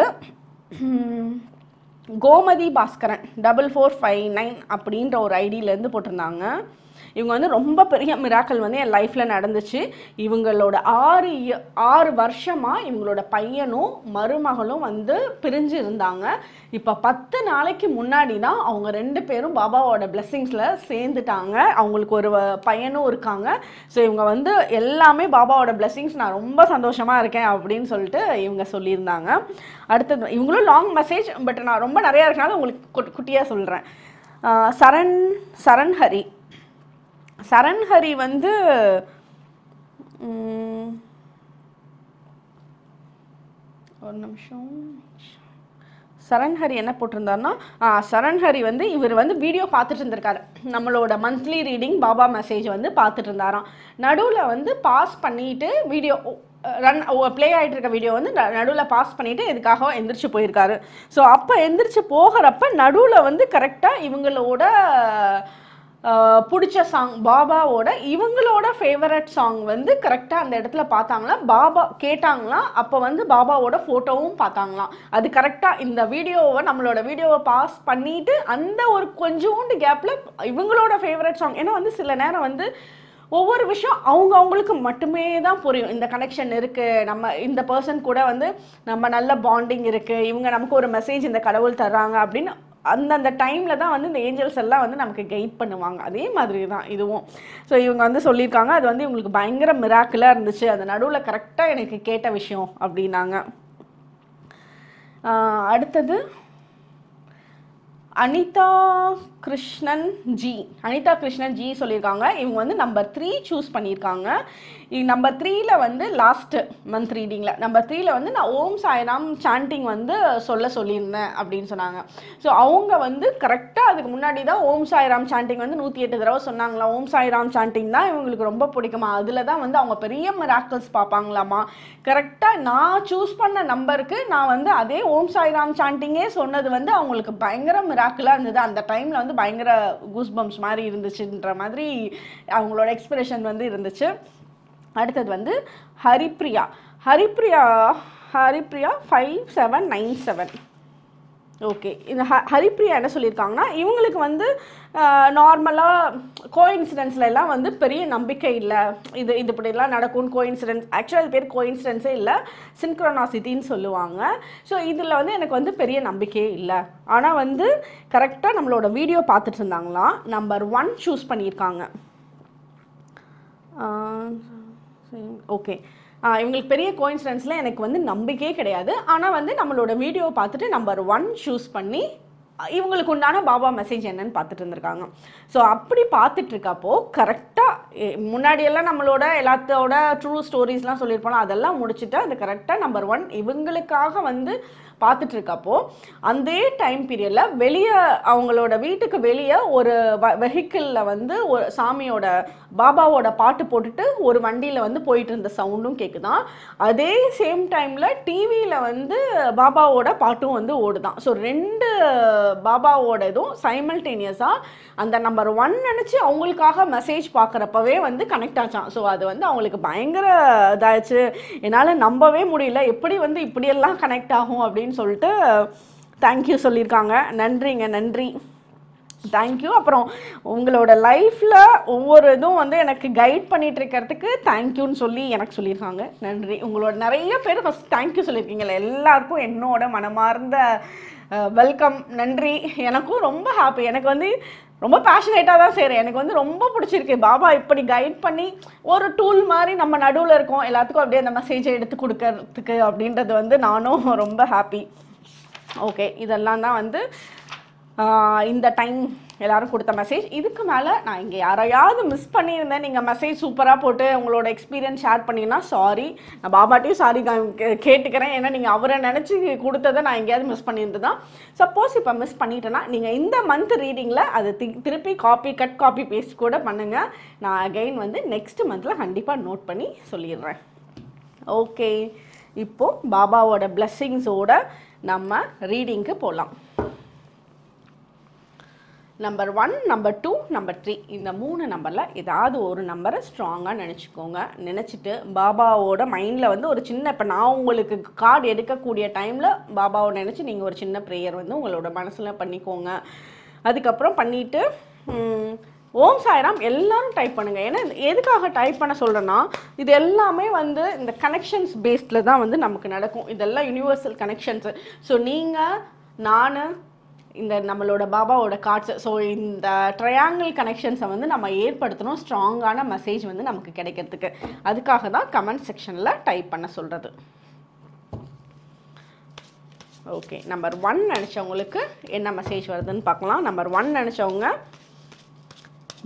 Gomathi Baskaran double four five nine அப்படின்ற ஒரு ஐடியிலேருந்து போட்டிருந்தாங்க இவங்க வந்து ரொம்ப பெரிய மிராக்கள் வந்து என் லைஃப்பில் நடந்துச்சு இவங்களோட ஆறு ஆறு வருஷமாக இவங்களோட பையனும் மருமகளும் வந்து பிரிஞ்சு இருந்தாங்க இப்போ பத்து நாளைக்கு முன்னாடி தான் அவங்க ரெண்டு பேரும் பாபாவோட பிளெஸ்ஸிங்ஸில் சேர்ந்துட்டாங்க அவங்களுக்கு ஒரு பையனும் இருக்காங்க ஸோ இவங்க வந்து எல்லாமே பாபாவோட பிளெஸ்ஸிங்ஸ் நான் ரொம்ப சந்தோஷமாக இருக்கேன் அப்படின்னு சொல்லிட்டு இவங்க சொல்லியிருந்தாங்க அடுத்தது இவங்களும் லாங் மெசேஜ் பட் நான் ரொம்ப நிறையா இருக்கனால உங்களுக்கு குட்டியாக சொல்கிறேன் சரண் சரண் ஹரி சரண்ஹரி வந்து ஒரு நிமிஷம் சரண்ஹரி என்ன போட்டிருந்தாருன்னா சரண்ஹரி வந்து இவர் வந்து வீடியோ பார்த்துட்டு இருந்திருக்காரு நம்மளோட மந்த்லி ரீடிங் பாபா மெசேஜ் வந்து பார்த்துட்டு இருந்தாராம் நடுவில் வந்து பாஸ் பண்ணிட்டு வீடியோ ரன் ப்ளே ஆகிட்டு இருக்க வீடியோ வந்து நடுவில் பாஸ் பண்ணிவிட்டு இதுக்காக எந்திரிச்சு போயிருக்காரு ஸோ அப்போ எந்திரிச்சு போகிறப்ப நடுவில் வந்து கரெக்டாக இவங்களோட பிடிச்ச சாங் பாபாவோட இவங்களோட ஃபேவரட் சாங் வந்து கரெக்டாக அந்த இடத்துல பார்த்தாங்களாம் பாபா கேட்டாங்களாம் அப்போ வந்து பாபாவோட ஃபோட்டோவும் பார்த்தாங்களாம் அது கரெக்டாக இந்த வீடியோவை நம்மளோட வீடியோவை பாஸ் பண்ணிவிட்டு அந்த ஒரு கொஞ்சோண்டு கேப்பில் இவங்களோட ஃபேவரட் சாங் ஏன்னா வந்து சில நேரம் வந்து ஒவ்வொரு விஷயம் அவங்க அவங்களுக்கு மட்டுமே தான் புரியும் இந்த கனெக்ஷன் இருக்குது நம்ம இந்த பர்சன் கூட வந்து நம்ம நல்ல பாண்டிங் இருக்குது இவங்க நமக்கு ஒரு மெசேஜ் இந்த கடவுள் தர்றாங்க அப்படின்னு அந்தந்த டைமில் தான் வந்து இந்த ஏஞ்சல்ஸ் எல்லாம் வந்து நமக்கு கைட் பண்ணுவாங்க அதே மாதிரி தான் இதுவும் ஸோ இவங்க வந்து சொல்லியிருக்காங்க அது வந்து இவங்களுக்கு பயங்கர மிராக்கிளாக இருந்துச்சு அந்த நடுவில் கரெக்டாக எனக்கு கேட்ட விஷயம் அப்படின்னாங்க அடுத்தது அனிதா கிருஷ்ணன் ஜி அனிதா கிருஷ்ணன் ஜி சொல்லியிருக்காங்க இவங்க வந்து நம்பர் த்ரீ சூஸ் பண்ணியிருக்காங்க நம்பர் த்ரீயில் வந்து லாஸ்ட்டு மந்த் ரீடிங்கில் நம்பர் த்ரீயில் வந்து நான் ஓம் சாய்ராம் சாண்டிங் வந்து சொல்ல சொல்லியிருந்தேன் அப்படின்னு சொன்னாங்க ஸோ அவங்க வந்து கரெக்டாக அதுக்கு முன்னாடி தான் ஓம் சாய்ராம் சாண்டிங் வந்து நூற்றி எட்டு தடவை சொன்னாங்களா ஓம் சாய்ராம் சாண்டிங் தான் இவங்களுக்கு ரொம்ப பிடிக்குமா அதில் தான் வந்து அவங்க பெரிய மிராக்கல்ஸ் பார்ப்பாங்களாமா கரெக்டாக நான் சூஸ் பண்ண நம்பருக்கு நான் வந்து அதே ஓம் சாய்ராம் சாண்டிங்கே சொன்னது வந்து அவங்களுக்கு பயங்கர மிரா ஷாக்கெலாம் இருந்தது அந்த டைமில் வந்து பயங்கர கூஸ்பம்ஸ் மாதிரி இருந்துச்சுன்ற மாதிரி அவங்களோட எக்ஸ்பிரஷன் வந்து இருந்துச்சு அடுத்தது வந்து Haripriya Haripriya Haripriya five seven nine seven okay இந்த ஹ ஹரிப்ரியா என்ன சொல்லியிருக்காங்கன்னா இவங்களுக்கு வந்து நார்மலாக கோயின்சிடென்ஸ்ல எல்லாம் வந்து பெரிய நம்பிக்கை இல்லை இது இது இப்படிலாம் நடக்கும் கோயின்சிடென்ஸ் ஆக்சுவல் அது பேர் கோயின்சிடென்ஸே இல்லை சின்க்ரோனாசிட்டின்னு சொல்லுவாங்க ஸோ இதில் வந்து எனக்கு வந்து பெரிய நம்பிக்கையே இல்லை ஆனால் வந்து கரெக்டாக நம்மளோட வீடியோ பார்த்துட்டு இருந்தாங்களாம் நம்பர் ஒன் சூஸ் பண்ணியிருக்காங்க ஓகே இவங்களுக்கு பெரிய கோயின்சிடன்ஸில் எனக்கு வந்து நம்பிக்கையே கிடையாது ஆனால் வந்து நம்மளோட வீடியோ பார்த்துட்டு நம்பர் ஒன் சூஸ் பண்ணி இவங்களுக்கு உண்டான பாபா மெசேஜ் என்னன்னு பார்த்துட்டு இருந்திருக்காங்க ஸோ அப்படி பார்த்துட்டு இருக்கப்போ கரெக்டாக முன்னாடியெல்லாம் நம்மளோட எல்லாத்தோட ட்ரூ ஸ்டோரிஸ்லாம் சொல்லியிருப்போம் அதெல்லாம் முடிச்சுட்டு அது கரெக்டாக நம்பர் ஒன் இவங்களுக்காக வந்து பார்த்துட்டு இருக்கப்போ அந்த டைம் பீரியடில் வெளியே அவங்களோட வீட்டுக்கு வெளியே ஒரு வ வெஹிக்கிளில் வந்து ஒரு சாமியோட பாபாவோட பாட்டு போட்டுட்டு ஒரு வண்டியில் வந்து போயிட்டு இருந்த சவுண்டும் கேட்குதான் அதே சேம் டைமில் டிவியில் வந்து பாபாவோட பாட்டும் வந்து ஓடுதான் ஸோ ரெண்டு பாபாவோட இதுவும் சைமல்டேனியஸாக அந்த நம்பர் ஒன் நினச்சி அவங்களுக்காக மெசேஜ் பார்க்குறப்பவே வந்து கனெக்ட் ஆச்சான் ஸோ அது வந்து அவங்களுக்கு பயங்கர இதாகிடுச்சு என்னால் நம்பவே முடியல எப்படி வந்து இப்படியெல்லாம் கனெக்ட் ஆகும் அப்படின்னு அப்படின்னு சொல்லிட்டு தேங்க்யூ சொல்லியிருக்காங்க நன்றிங்க நன்றி தேங்க்யூ அப்புறம் உங்களோட லைஃப்பில் ஒவ்வொரு இதுவும் வந்து எனக்கு கைட் பண்ணிகிட்டு இருக்கிறதுக்கு தேங்க்யூன்னு சொல்லி எனக்கு சொல்லியிருக்காங்க நன்றி உங்களோட நிறைய பேர் ஃபஸ்ட் தேங்க்யூ சொல்லியிருக்கீங்களே எல்லாருக்கும் என்னோட மனமார்ந்த வெல்கம் நன்றி எனக்கும் ரொம்ப ஹாப்பி எனக்கு வந்து ரொம்ப பேஷனேட்டாக தான் செய்கிறேன் எனக்கு வந்து ரொம்ப பிடிச்சிருக்கு பாபா இப்படி கைட் பண்ணி ஒரு டூல் மாதிரி நம்ம நடுவில் இருக்கோம் எல்லாத்துக்கும் அப்படியே அந்த மெசேஜை எடுத்து கொடுக்கறதுக்கு அப்படின்றது வந்து நானும் ரொம்ப ஹாப்பி ஓகே இதெல்லாம் தான் வந்து இந்த டைம் எல்லோரும் கொடுத்த மெசேஜ் இதுக்கு மேலே நான் இங்கே யாரையாவது மிஸ் பண்ணியிருந்தேன் நீங்கள் மெசேஜ் சூப்பராக போட்டு உங்களோட எக்ஸ்பீரியன்ஸ் ஷேர் பண்ணிங்கன்னா சாரி நான் பாபாட்டையும் சாரி கேட்டுக்கிறேன் ஏன்னா நீங்கள் அவரை நினச்சி கொடுத்ததை நான் எங்கேயாவது மிஸ் பண்ணியிருந்தது தான் சப்போஸ் இப்போ மிஸ் பண்ணிட்டேன்னா நீங்கள் இந்த மந்த் ரீடிங்கில் அது தி திருப்பி காப்பி கட் காப்பி பேஸ்ட் கூட பண்ணுங்கள் நான் அகெயின் வந்து நெக்ஸ்ட் மந்தில் கண்டிப்பாக நோட் பண்ணி சொல்லிடுறேன் ஓகே இப்போது பாபாவோட பிளெஸ்ஸிங்ஸோட நம்ம ரீடிங்க்கு போகலாம் number one number two number three இந்த மூணு நம்பரில் ஏதாவது ஒரு நம்பரை ஸ்ட்ராங்காக நினச்சிக்கோங்க நினச்சிட்டு பாபாவோட மைண்டில் வந்து ஒரு சின்ன இப்போ நான் உங்களுக்கு கார்டு எடுக்கக்கூடிய டைமில் பாபாவை நினச்சி நீங்கள் ஒரு சின்ன ப்ரேயர் வந்து உங்களோட மனசில் பண்ணிக்கோங்க அதுக்கப்புறம் பண்ணிவிட்டு ஓம் சாய்ராம் எல்லாரும் டைப் பண்ணுங்கள் ஏன்னா எதுக்காக டைப் பண்ண சொல்கிறேன்னா இது எல்லாமே வந்து இந்த கனெக்ஷன்ஸ் பேஸ்டில் தான் வந்து நமக்கு நடக்கும் இதெல்லாம் யூனிவர்சல் கனெக்ஷன்ஸு ஸோ நீங்கள் நான் இந்த நம்மளோட பாபாவோட கார்ட்ஸ் ஸோ இந்த ட்ரையாங்கிள் கனெக்ஷன்ஸை வந்து நம்ம ஏற்படுத்தணும் ஸ்ட்ராங்கான மெசேஜ் வந்து நமக்கு கிடைக்கிறதுக்கு அதுக்காக தான் கமெண்ட் செக்ஷனில் டைப் பண்ண சொல்கிறது ஓகே நம்பர் ஒன் நினச்சவங்களுக்கு என்ன மெசேஜ் வருதுன்னு பார்க்கலாம் நம்பர் ஒன் நினச்சவங்க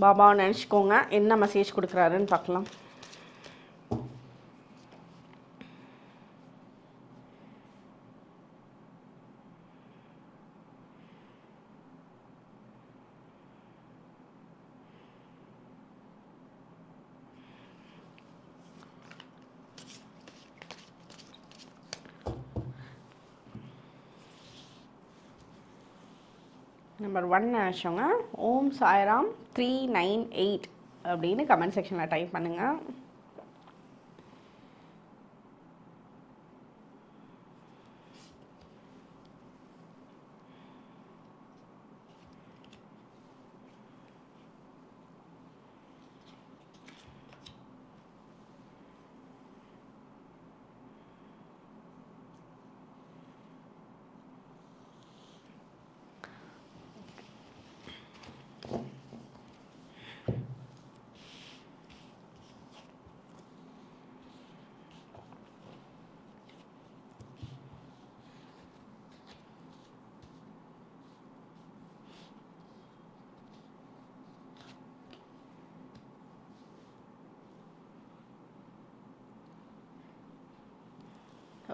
பாபாவை நினச்சிக்கோங்க என்ன மெசேஜ் கொடுக்குறாருன்னு பார்க்கலாம் நம்பர் ஒன் நினச்சவங்க Om Sairam three nine eight அப்படின்னு கமெண்ட் செக்ஷனில் டைப் பண்ணுங்கள்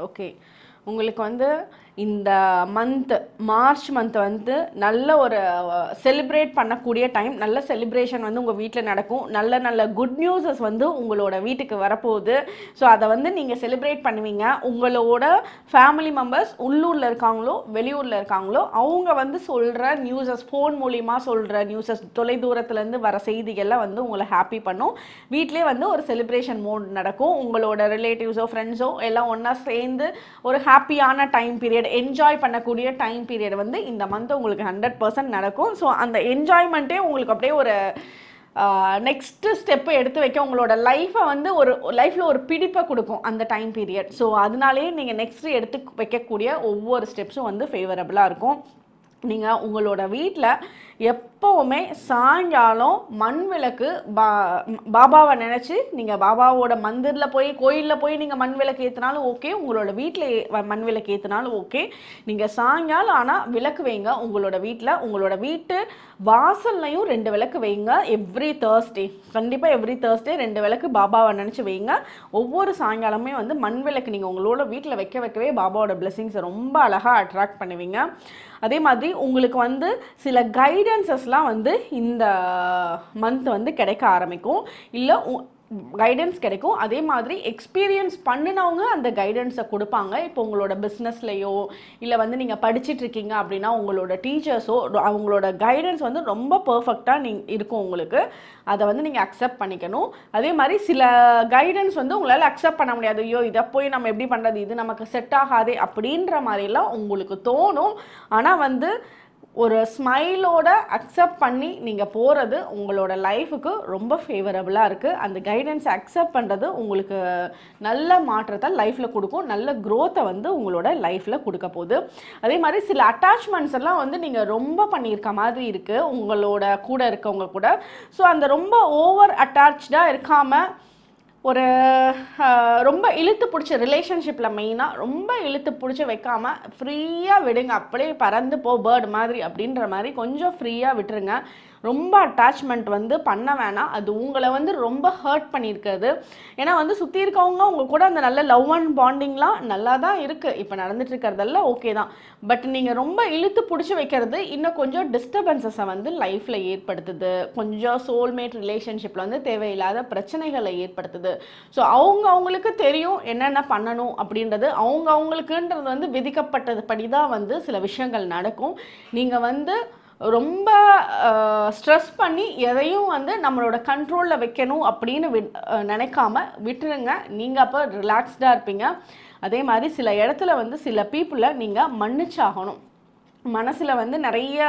ஓகே உங்களுக்கு வந்து இந்த மந்த் மார்ச் மந்த் வந்து நல்ல ஒரு செலிப்ரேட் பண்ணக்கூடிய டைம் நல்ல செலிப்ரேஷன் வந்து உங்கள் வீட்டில் நடக்கும் நல்ல நல்ல குட் நியூஸஸ் வந்து உங்களோட வீட்டுக்கு வரப்போகுது ஸோ அதை வந்து நீங்கள் செலிப்ரேட் பண்ணுவீங்க உங்களோட ஃபேமிலி மெம்பர்ஸ் உள்ளூரில் இருக்காங்களோ வெளியூரில் இருக்காங்களோ அவங்க வந்து சொல்கிற நியூஸஸ் ஃபோன் மூலிமா சொல்கிற நியூஸஸ் தொலைதூரத்துலேருந்து வர செய்திகள்லாம் வந்து உங்களை ஹாப்பி பண்ணும் வீட்டிலே வந்து ஒரு செலிப்ரேஷன் மோட் நடக்கும் உங்களோட ரிலேட்டிவ்ஸோ ஃப்ரெண்ட்ஸோ எல்லாம் ஒன்றா சேர்ந்து ஒரு ஹாப்பியான டைம் பீரியட் பீரியட் என்ஜாய் பண்ணக்கூடிய டைம் பீரியட் வந்து இந்த மந்த் உங்களுக்கு ஹண்ட்ரட் பர்சன்ட் நடக்கும் ஸோ அந்த என்ஜாய்மெண்ட்டே உங்களுக்கு அப்படியே ஒரு நெக்ஸ்ட்டு ஸ்டெப்பு எடுத்து வைக்க உங்களோட லைஃப்பை வந்து ஒரு லைஃப்பில் ஒரு பிடிப்பை கொடுக்கும் அந்த டைம் பீரியட் ஸோ அதனாலேயே நீங்கள் நெக்ஸ்ட் எடுத்து வைக்கக்கூடிய ஒவ்வொரு ஸ்டெப்ஸும் வந்து ஃபேவரபுளாக இருக்கும் நீங்கள் உங்களோட வீட்டில் எப்போவுமே சாயங்காலம் மண் விளக்கு பா பாபாவை நினச்சி நீங்கள் பாபாவோட மந்திரில் போய் கோயிலில் போய் நீங்கள் மண் விளக்கு ஏற்றினாலும் ஓகே உங்களோட வீட்டில் மண் விளக்கு ஏற்றினாலும் ஓகே நீங்கள் சாயங்காலம் ஆனால் விளக்கு வைங்க உங்களோட வீட்டில் உங்களோட வீட்டு வாசல்லையும் ரெண்டு விளக்கு வைங்க எவ்ரி தேர்ஸ்டே கண்டிப்பாக எவ்ரி தேர்ஸ்டே ரெண்டு விளக்கு பாபாவை நினச்சி வைங்க ஒவ்வொரு சாயங்காலமே வந்து மண் விளக்கு நீங்கள் உங்களோட வீட்டில் வைக்க வைக்கவே பாபாவோட பிளெஸிங்ஸை ரொம்ப அழகாக அட்ராக்ட் பண்ணுவீங்க அதே மாதிரி உங்களுக்கு வந்து சில கைட் கைடன்சஸ்லாம் வந்து இந்த மந்த் வந்து கிடைக்க ஆரம்பிக்கும் இல்லை கைடன்ஸ் கிடைக்கும் அதே மாதிரி எக்ஸ்பீரியன்ஸ் பண்ணினவங்க அந்த கைடன்ஸை கொடுப்பாங்க இப்போ உங்களோட பிஸ்னஸ்லையோ இல்லை வந்து நீங்கள் இருக்கீங்க அப்படின்னா உங்களோட டீச்சர்ஸோ அவங்களோட கைடன்ஸ் வந்து ரொம்ப பர்ஃபெக்டாக நீ இருக்கும் உங்களுக்கு அதை வந்து நீங்கள் அக்செப்ட் பண்ணிக்கணும் அதே மாதிரி சில கைடன்ஸ் வந்து உங்களால் அக்செப்ட் பண்ண முடியாது ஐயோ இதை போய் நம்ம எப்படி பண்ணுறது இது நமக்கு செட் ஆகாதே அப்படின்ற மாதிரிலாம் உங்களுக்கு தோணும் ஆனால் வந்து ஒரு ஸ்மைலோட அக்செப்ட் பண்ணி நீங்கள் போகிறது உங்களோட லைஃபுக்கு ரொம்ப ஃபேவரபுளாக இருக்குது அந்த கைடன்ஸை அக்செப்ட் பண்ணுறது உங்களுக்கு நல்ல மாற்றத்தை லைஃப்பில் கொடுக்கும் நல்ல க்ரோத்தை வந்து உங்களோட லைஃப்பில் கொடுக்க போகுது அதே மாதிரி சில அட்டாச்மெண்ட்ஸ் எல்லாம் வந்து நீங்கள் ரொம்ப பண்ணியிருக்க மாதிரி இருக்குது உங்களோட கூட இருக்கவங்க கூட ஸோ அந்த ரொம்ப ஓவர் அட்டாச்சாக இருக்காமல் ஒரு ரொம்ப இழுத்து பிடிச்ச ரிலேஷன்ஷிப்பில் மெயினாக ரொம்ப இழுத்து பிடிச்சி வைக்காமல் ஃப்ரீயாக விடுங்க அப்படியே பறந்து போ பேர்டு மாதிரி அப்படின்ற மாதிரி கொஞ்சம் ஃப்ரீயாக விட்டுருங்க ரொம்ப அட்டாச்மெண்ட் வந்து பண்ண வேணாம் அது உங்களை வந்து ரொம்ப ஹர்ட் பண்ணியிருக்காது ஏன்னா வந்து சுற்றி இருக்கவங்க உங்க கூட அந்த நல்ல லவ் அண்ட் பாண்டிங்லாம் நல்லா தான் இருக்குது இப்போ நடந்துட்டு இருக்கிறதெல்லாம் ஓகே தான் பட் நீங்கள் ரொம்ப இழுத்து பிடிச்சி வைக்கிறது இன்னும் கொஞ்சம் டிஸ்டர்பன்சஸை வந்து லைஃப்பில் ஏற்படுத்துது கொஞ்சம் சோல்மேட் ரிலேஷன்ஷிப்பில் வந்து தேவையில்லாத பிரச்சனைகளை ஏற்படுத்துது ஸோ அவங்க அவங்களுக்கு தெரியும் என்னென்ன பண்ணணும் அப்படின்றது அவங்க அவங்களுக்குன்றது வந்து விதிக்கப்பட்டது படி தான் வந்து சில விஷயங்கள் நடக்கும் நீங்கள் வந்து ரொம்ப ஸ்ட்ரெஸ் பண்ணி எதையும் வந்து நம்மளோட கண்ட்ரோலில் வைக்கணும் அப்படின்னு வி நினைக்காம விட்டுருங்க நீங்கள் அப்போ ரிலாக்ஸ்டாக இருப்பீங்க அதே மாதிரி சில இடத்துல வந்து சில பீப்புளை நீங்கள் மன்னிச்சாகணும் மனசில் வந்து நிறைய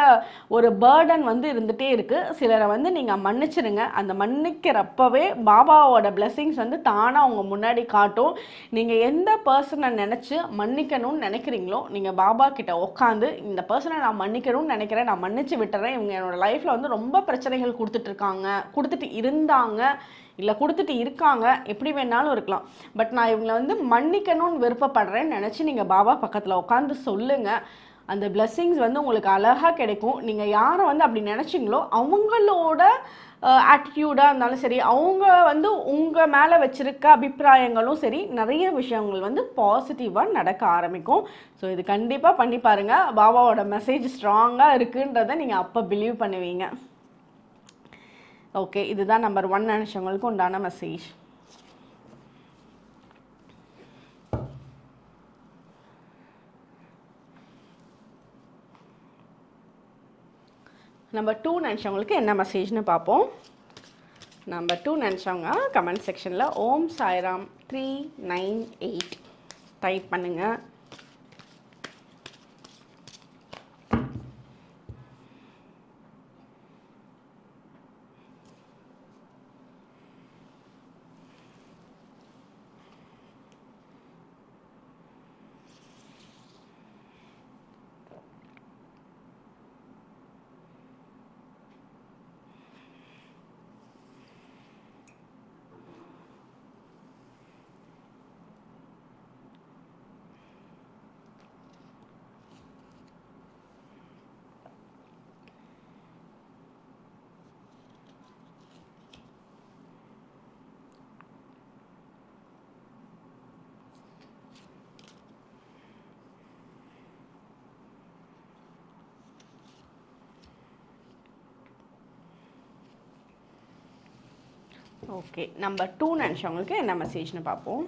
ஒரு பேர்டன் வந்து இருந்துகிட்டே இருக்குது சிலரை வந்து நீங்கள் மன்னிச்சிருங்க அந்த மன்னிக்கிறப்பவே பாபாவோட பிளெஸ்ஸிங்ஸ் வந்து தானாக உங்கள் முன்னாடி காட்டும் நீங்கள் எந்த பர்சனை நினச்சி மன்னிக்கணும்னு நினைக்கிறீங்களோ நீங்கள் பாபா கிட்ட உட்காந்து இந்த பர்சனை நான் மன்னிக்கணும்னு நினைக்கிறேன் நான் மன்னிச்சு விட்டுறேன் இவங்க என்னோடய லைஃப்பில் வந்து ரொம்ப பிரச்சனைகள் கொடுத்துட்ருக்காங்க கொடுத்துட்டு இருந்தாங்க இல்லை கொடுத்துட்டு இருக்காங்க எப்படி வேணாலும் இருக்கலாம் பட் நான் இவங்களை வந்து மன்னிக்கணும்னு விருப்பப்படுறேன்னு நினச்சி நீங்கள் பாபா பக்கத்தில் உட்காந்து சொல்லுங்கள் அந்த பிளெஸ்ஸிங்ஸ் வந்து உங்களுக்கு அழகாக கிடைக்கும் நீங்கள் யாரை வந்து அப்படி நினச்சிங்களோ அவங்களோட ஆட்டிடியூடாக இருந்தாலும் சரி அவங்க வந்து உங்கள் மேலே வச்சுருக்க அபிப்பிராயங்களும் சரி நிறைய விஷயங்கள் வந்து பாசிட்டிவாக நடக்க ஆரம்பிக்கும் ஸோ இது கண்டிப்பாக பண்ணி பாருங்கள் பாபாவோட மெசேஜ் ஸ்ட்ராங்காக இருக்குன்றதை நீங்கள் அப்போ பிலீவ் பண்ணுவீங்க ஓகே இதுதான் நம்பர் ஒன் நினச்சவங்களுக்கு உண்டான மெசேஜ் நம்பர் டூ நினச்சவங்களுக்கு என்ன மெசேஜ்னு பார்ப்போம் நம்பர் டூ நினச்சவங்க கமெண்ட் செக்ஷனில் Om Sairam three nine eight type பண்ணுங்கள் ஓகே நம்பர் டூ நினச்சவங்களுக்கு என்ன மெசேஜ்னு பார்ப்போம்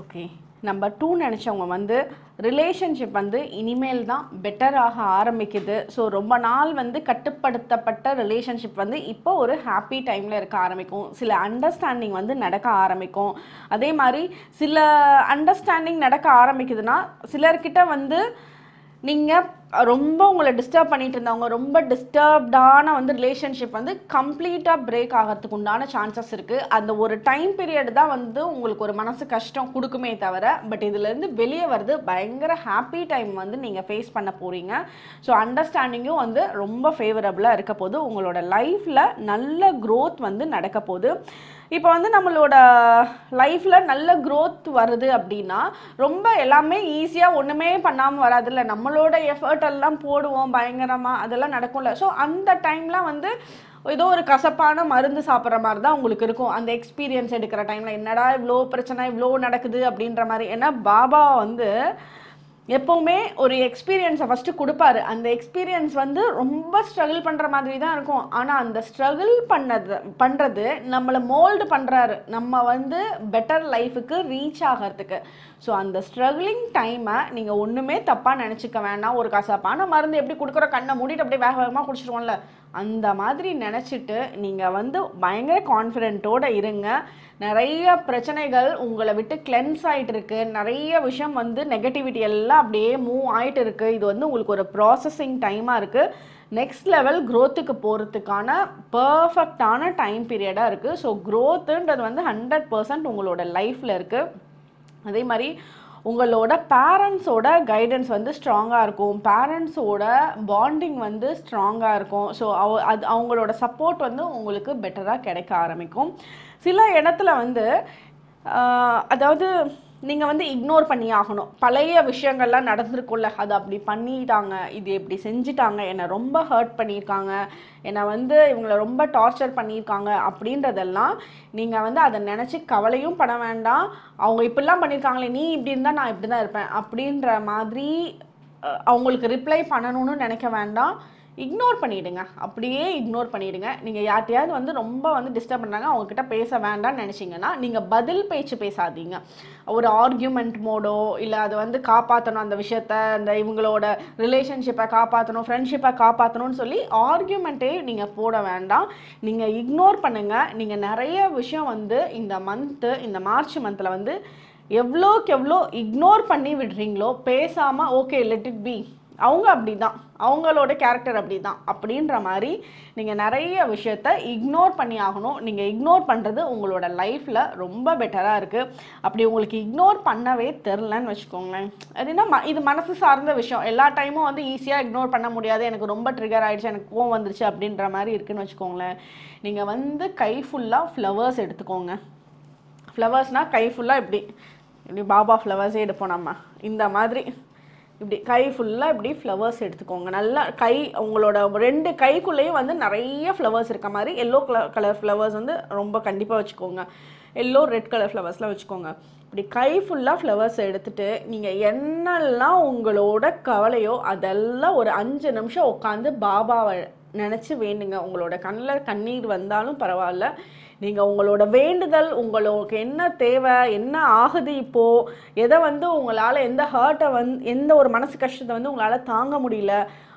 Okay. நம்பர் டூ நினச்சவங்க வந்து ரிலேஷன்ஷிப் வந்து இனிமேல் தான் பெட்டராக ஆரம்பிக்குது ஸோ ரொம்ப நாள் வந்து கட்டுப்படுத்தப்பட்ட ரிலேஷன்ஷிப் வந்து இப்போ ஒரு ஹாப்பி டைமில் இருக்க ஆரம்பிக்கும் சில அண்டர்ஸ்டாண்டிங் வந்து நடக்க ஆரம்பிக்கும் அதே மாதிரி சில அண்டர்ஸ்டாண்டிங் நடக்க ஆரம்பிக்குதுன்னா சிலர்கிட்ட வந்து நீங்கள் ரொம்ப உங்களை டிஸ்டர்ப் பண்ணிட்டு இருந்தவங்க ரொம்ப டிஸ்டர்ப்டான வந்து ரிலேஷன்ஷிப் வந்து கம்ப்ளீட்டாக பிரேக் ஆகிறதுக்கு உண்டான சான்சஸ் இருக்குது அந்த ஒரு டைம் பீரியட் தான் வந்து உங்களுக்கு ஒரு மனசு கஷ்டம் கொடுக்குமே தவிர பட் இதுலேருந்து வெளியே வருது பயங்கர ஹாப்பி டைம் வந்து நீங்கள் ஃபேஸ் பண்ண போகிறீங்க ஸோ அண்டர்ஸ்டாண்டிங்கும் வந்து ரொம்ப ஃபேவரபுளாக இருக்க போது உங்களோட லைஃப்பில் நல்ல க்ரோத் வந்து நடக்க போகுது இப்போ வந்து நம்மளோட லைஃப்பில் நல்ல க்ரோத் வருது அப்படின்னா ரொம்ப எல்லாமே ஈஸியாக ஒன்றுமே பண்ணாமல் வராதுல்ல நம்மளோட எஃபர்ட் எல்லாம் போடுவோம் பயங்கரமாக அதெல்லாம் நடக்கும்ல ஸோ அந்த டைம்லாம் வந்து ஏதோ ஒரு கசப்பான மருந்து சாப்பிட்ற மாதிரி தான் உங்களுக்கு இருக்கும் அந்த எக்ஸ்பீரியன்ஸ் எடுக்கிற டைமில் என்னடா இவ்வளோ பிரச்சனை இவ்வளோ நடக்குது அப்படின்ற மாதிரி ஏன்னா பாபா வந்து எப்போவுமே ஒரு எக்ஸ்பீரியன்ஸை ஃபஸ்ட்டு கொடுப்பாரு அந்த எக்ஸ்பீரியன்ஸ் வந்து ரொம்ப ஸ்ட்ரகிள் பண்ணுற மாதிரி தான் இருக்கும் ஆனால் அந்த ஸ்ட்ரகிள் பண்ணது பண்ணுறது நம்மளை மோல்டு பண்ணுறாரு நம்ம வந்து பெட்டர் லைஃபுக்கு ரீச் ஆகிறதுக்கு ஸோ அந்த ஸ்ட்ரகிளிங் டைமை நீங்கள் ஒன்றுமே தப்பாக நினச்சிக்க வேணாம் ஒரு கசப்பான மருந்து எப்படி கொடுக்குற கண்ணை மூடிட்டு அப்படியே வேக வேகமாக குடிச்சிருவோம்ல அந்த மாதிரி நினச்சிட்டு நீங்கள் வந்து பயங்கர கான்ஃபிடென்ட்டோடு இருங்க நிறைய பிரச்சனைகள் உங்களை விட்டு கிளென்ஸ் ஆகிட்டு இருக்கு நிறைய விஷயம் வந்து நெகட்டிவிட்டி எல்லாம் அப்படியே மூவ் ஆகிட்டு இருக்கு இது வந்து உங்களுக்கு ஒரு ப்ராசஸிங் டைமாக இருக்குது நெக்ஸ்ட் லெவல் க்ரோத்துக்கு போகிறதுக்கான பர்ஃபெக்டான டைம் பீரியடாக இருக்குது ஸோ க்ரோத்துன்றது வந்து ஹண்ட்ரட் பர்சன்ட் உங்களோட லைஃப்பில் இருக்குது அதே மாதிரி உங்களோட பேரண்ட்ஸோட கைடன்ஸ் வந்து ஸ்ட்ராங்காக இருக்கும் பேரண்ட்ஸோட பாண்டிங் வந்து ஸ்ட்ராங்காக இருக்கும் ஸோ அவ அது அவங்களோட சப்போர்ட் வந்து உங்களுக்கு பெட்டராக கிடைக்க ஆரம்பிக்கும் சில இடத்துல வந்து அதாவது நீங்கள் வந்து இக்னோர் பண்ணி ஆகணும் பழைய விஷயங்கள்லாம் நடந்திருக்கும்ல அது அப்படி பண்ணிட்டாங்க இது இப்படி செஞ்சிட்டாங்க என்னை ரொம்ப ஹர்ட் பண்ணியிருக்காங்க என்னை வந்து இவங்களை ரொம்ப டார்ச்சர் பண்ணியிருக்காங்க அப்படின்றதெல்லாம் நீங்கள் வந்து அதை நினச்சி கவலையும் பண்ண வேண்டாம் அவங்க இப்படிலாம் பண்ணியிருக்காங்களே நீ இப்படி இருந்தால் நான் இப்படி தான் இருப்பேன் அப்படின்ற மாதிரி அவங்களுக்கு ரிப்ளை பண்ணணும்னு நினைக்க வேண்டாம் இக்னோர் பண்ணிவிடுங்க அப்படியே இக்னோர் பண்ணிவிடுங்க நீங்கள் யார்ட்டையாவது வந்து ரொம்ப வந்து டிஸ்டர்ப் பண்ணாங்க அவங்கக்கிட்ட பேச வேண்டாம்னு நினச்சிங்கன்னா நீங்கள் பதில் பேச்சு பேசாதீங்க ஒரு ஆர்கியூமெண்ட் மோடோ இல்லை அதை வந்து காப்பாற்றணும் அந்த விஷயத்த அந்த இவங்களோட ரிலேஷன்ஷிப்பை காப்பாற்றணும் ஃப்ரெண்ட்ஷிப்பை காப்பாற்றணும்னு சொல்லி ஆர்கியூமெண்ட்டே நீங்கள் போட வேண்டாம் நீங்கள் இக்னோர் பண்ணுங்கள் நீங்கள் நிறைய விஷயம் வந்து இந்த மந்த்து இந்த மார்ச் மந்தில் வந்து எவ்வளோக்கு எவ்வளோ இக்னோர் பண்ணி விடுறீங்களோ பேசாமல் ஓகே லெட் இட் பி அவங்க அப்படி தான் அவங்களோட கேரக்டர் அப்படி தான் அப்படின்ற மாதிரி நீங்கள் நிறைய விஷயத்த இக்னோர் பண்ணி ஆகணும் நீங்கள் இக்னோர் பண்ணுறது உங்களோட லைஃப்பில் ரொம்ப பெட்டராக இருக்குது அப்படி உங்களுக்கு இக்னோர் பண்ணவே தெரிலன்னு வச்சுக்கோங்களேன் அப்படின்னா ம இது மனசு சார்ந்த விஷயம் எல்லா டைமும் வந்து ஈஸியாக இக்னோர் பண்ண முடியாது எனக்கு ரொம்ப ட்ரிகர் ஆகிடுச்சு எனக்கு கோவம் வந்துருச்சு அப்படின்ற மாதிரி இருக்குன்னு வச்சுக்கோங்களேன் நீங்கள் வந்து கை ஃபுல்லாக ஃப்ளவர்ஸ் எடுத்துக்கோங்க ஃப்ளவர்ஸ்னால் கை ஃபுல்லாக இப்படி இப்படி பாபா ஃப்ளவர்ஸே எடுப்போம் நம்ம இந்த மாதிரி இப்படி கை ஃபுல்லாக இப்படி ஃப்ளவர்ஸ் எடுத்துக்கோங்க நல்லா கை உங்களோட ரெண்டு கைக்குள்ளேயும் வந்து நிறைய ஃப்ளவர்ஸ் இருக்க மாதிரி எல்லோ கலர் கலர் ஃப்ளவர்ஸ் வந்து ரொம்ப கண்டிப்பாக வச்சுக்கோங்க எல்லோ ரெட் கலர் ஃப்ளவர்ஸ்லாம் வச்சுக்கோங்க இப்படி கை ஃபுல்லாக ஃப்ளவர்ஸ் எடுத்துகிட்டு நீங்கள் என்னெல்லாம் உங்களோட கவலையோ அதெல்லாம் ஒரு அஞ்சு நிமிஷம் உட்காந்து பாபாவை நினச்சி வேண்டுங்க உங்களோட கண்ணில் கண்ணீர் வந்தாலும் பரவாயில்ல நீங்கள் உங்களோட வேண்டுதல் உங்களுக்கு என்ன தேவை என்ன ஆகுது இப்போது எதை வந்து உங்களால் எந்த ஹர்ட்டை வந் எந்த ஒரு மனசு கஷ்டத்தை வந்து உங்களால் தாங்க முடியல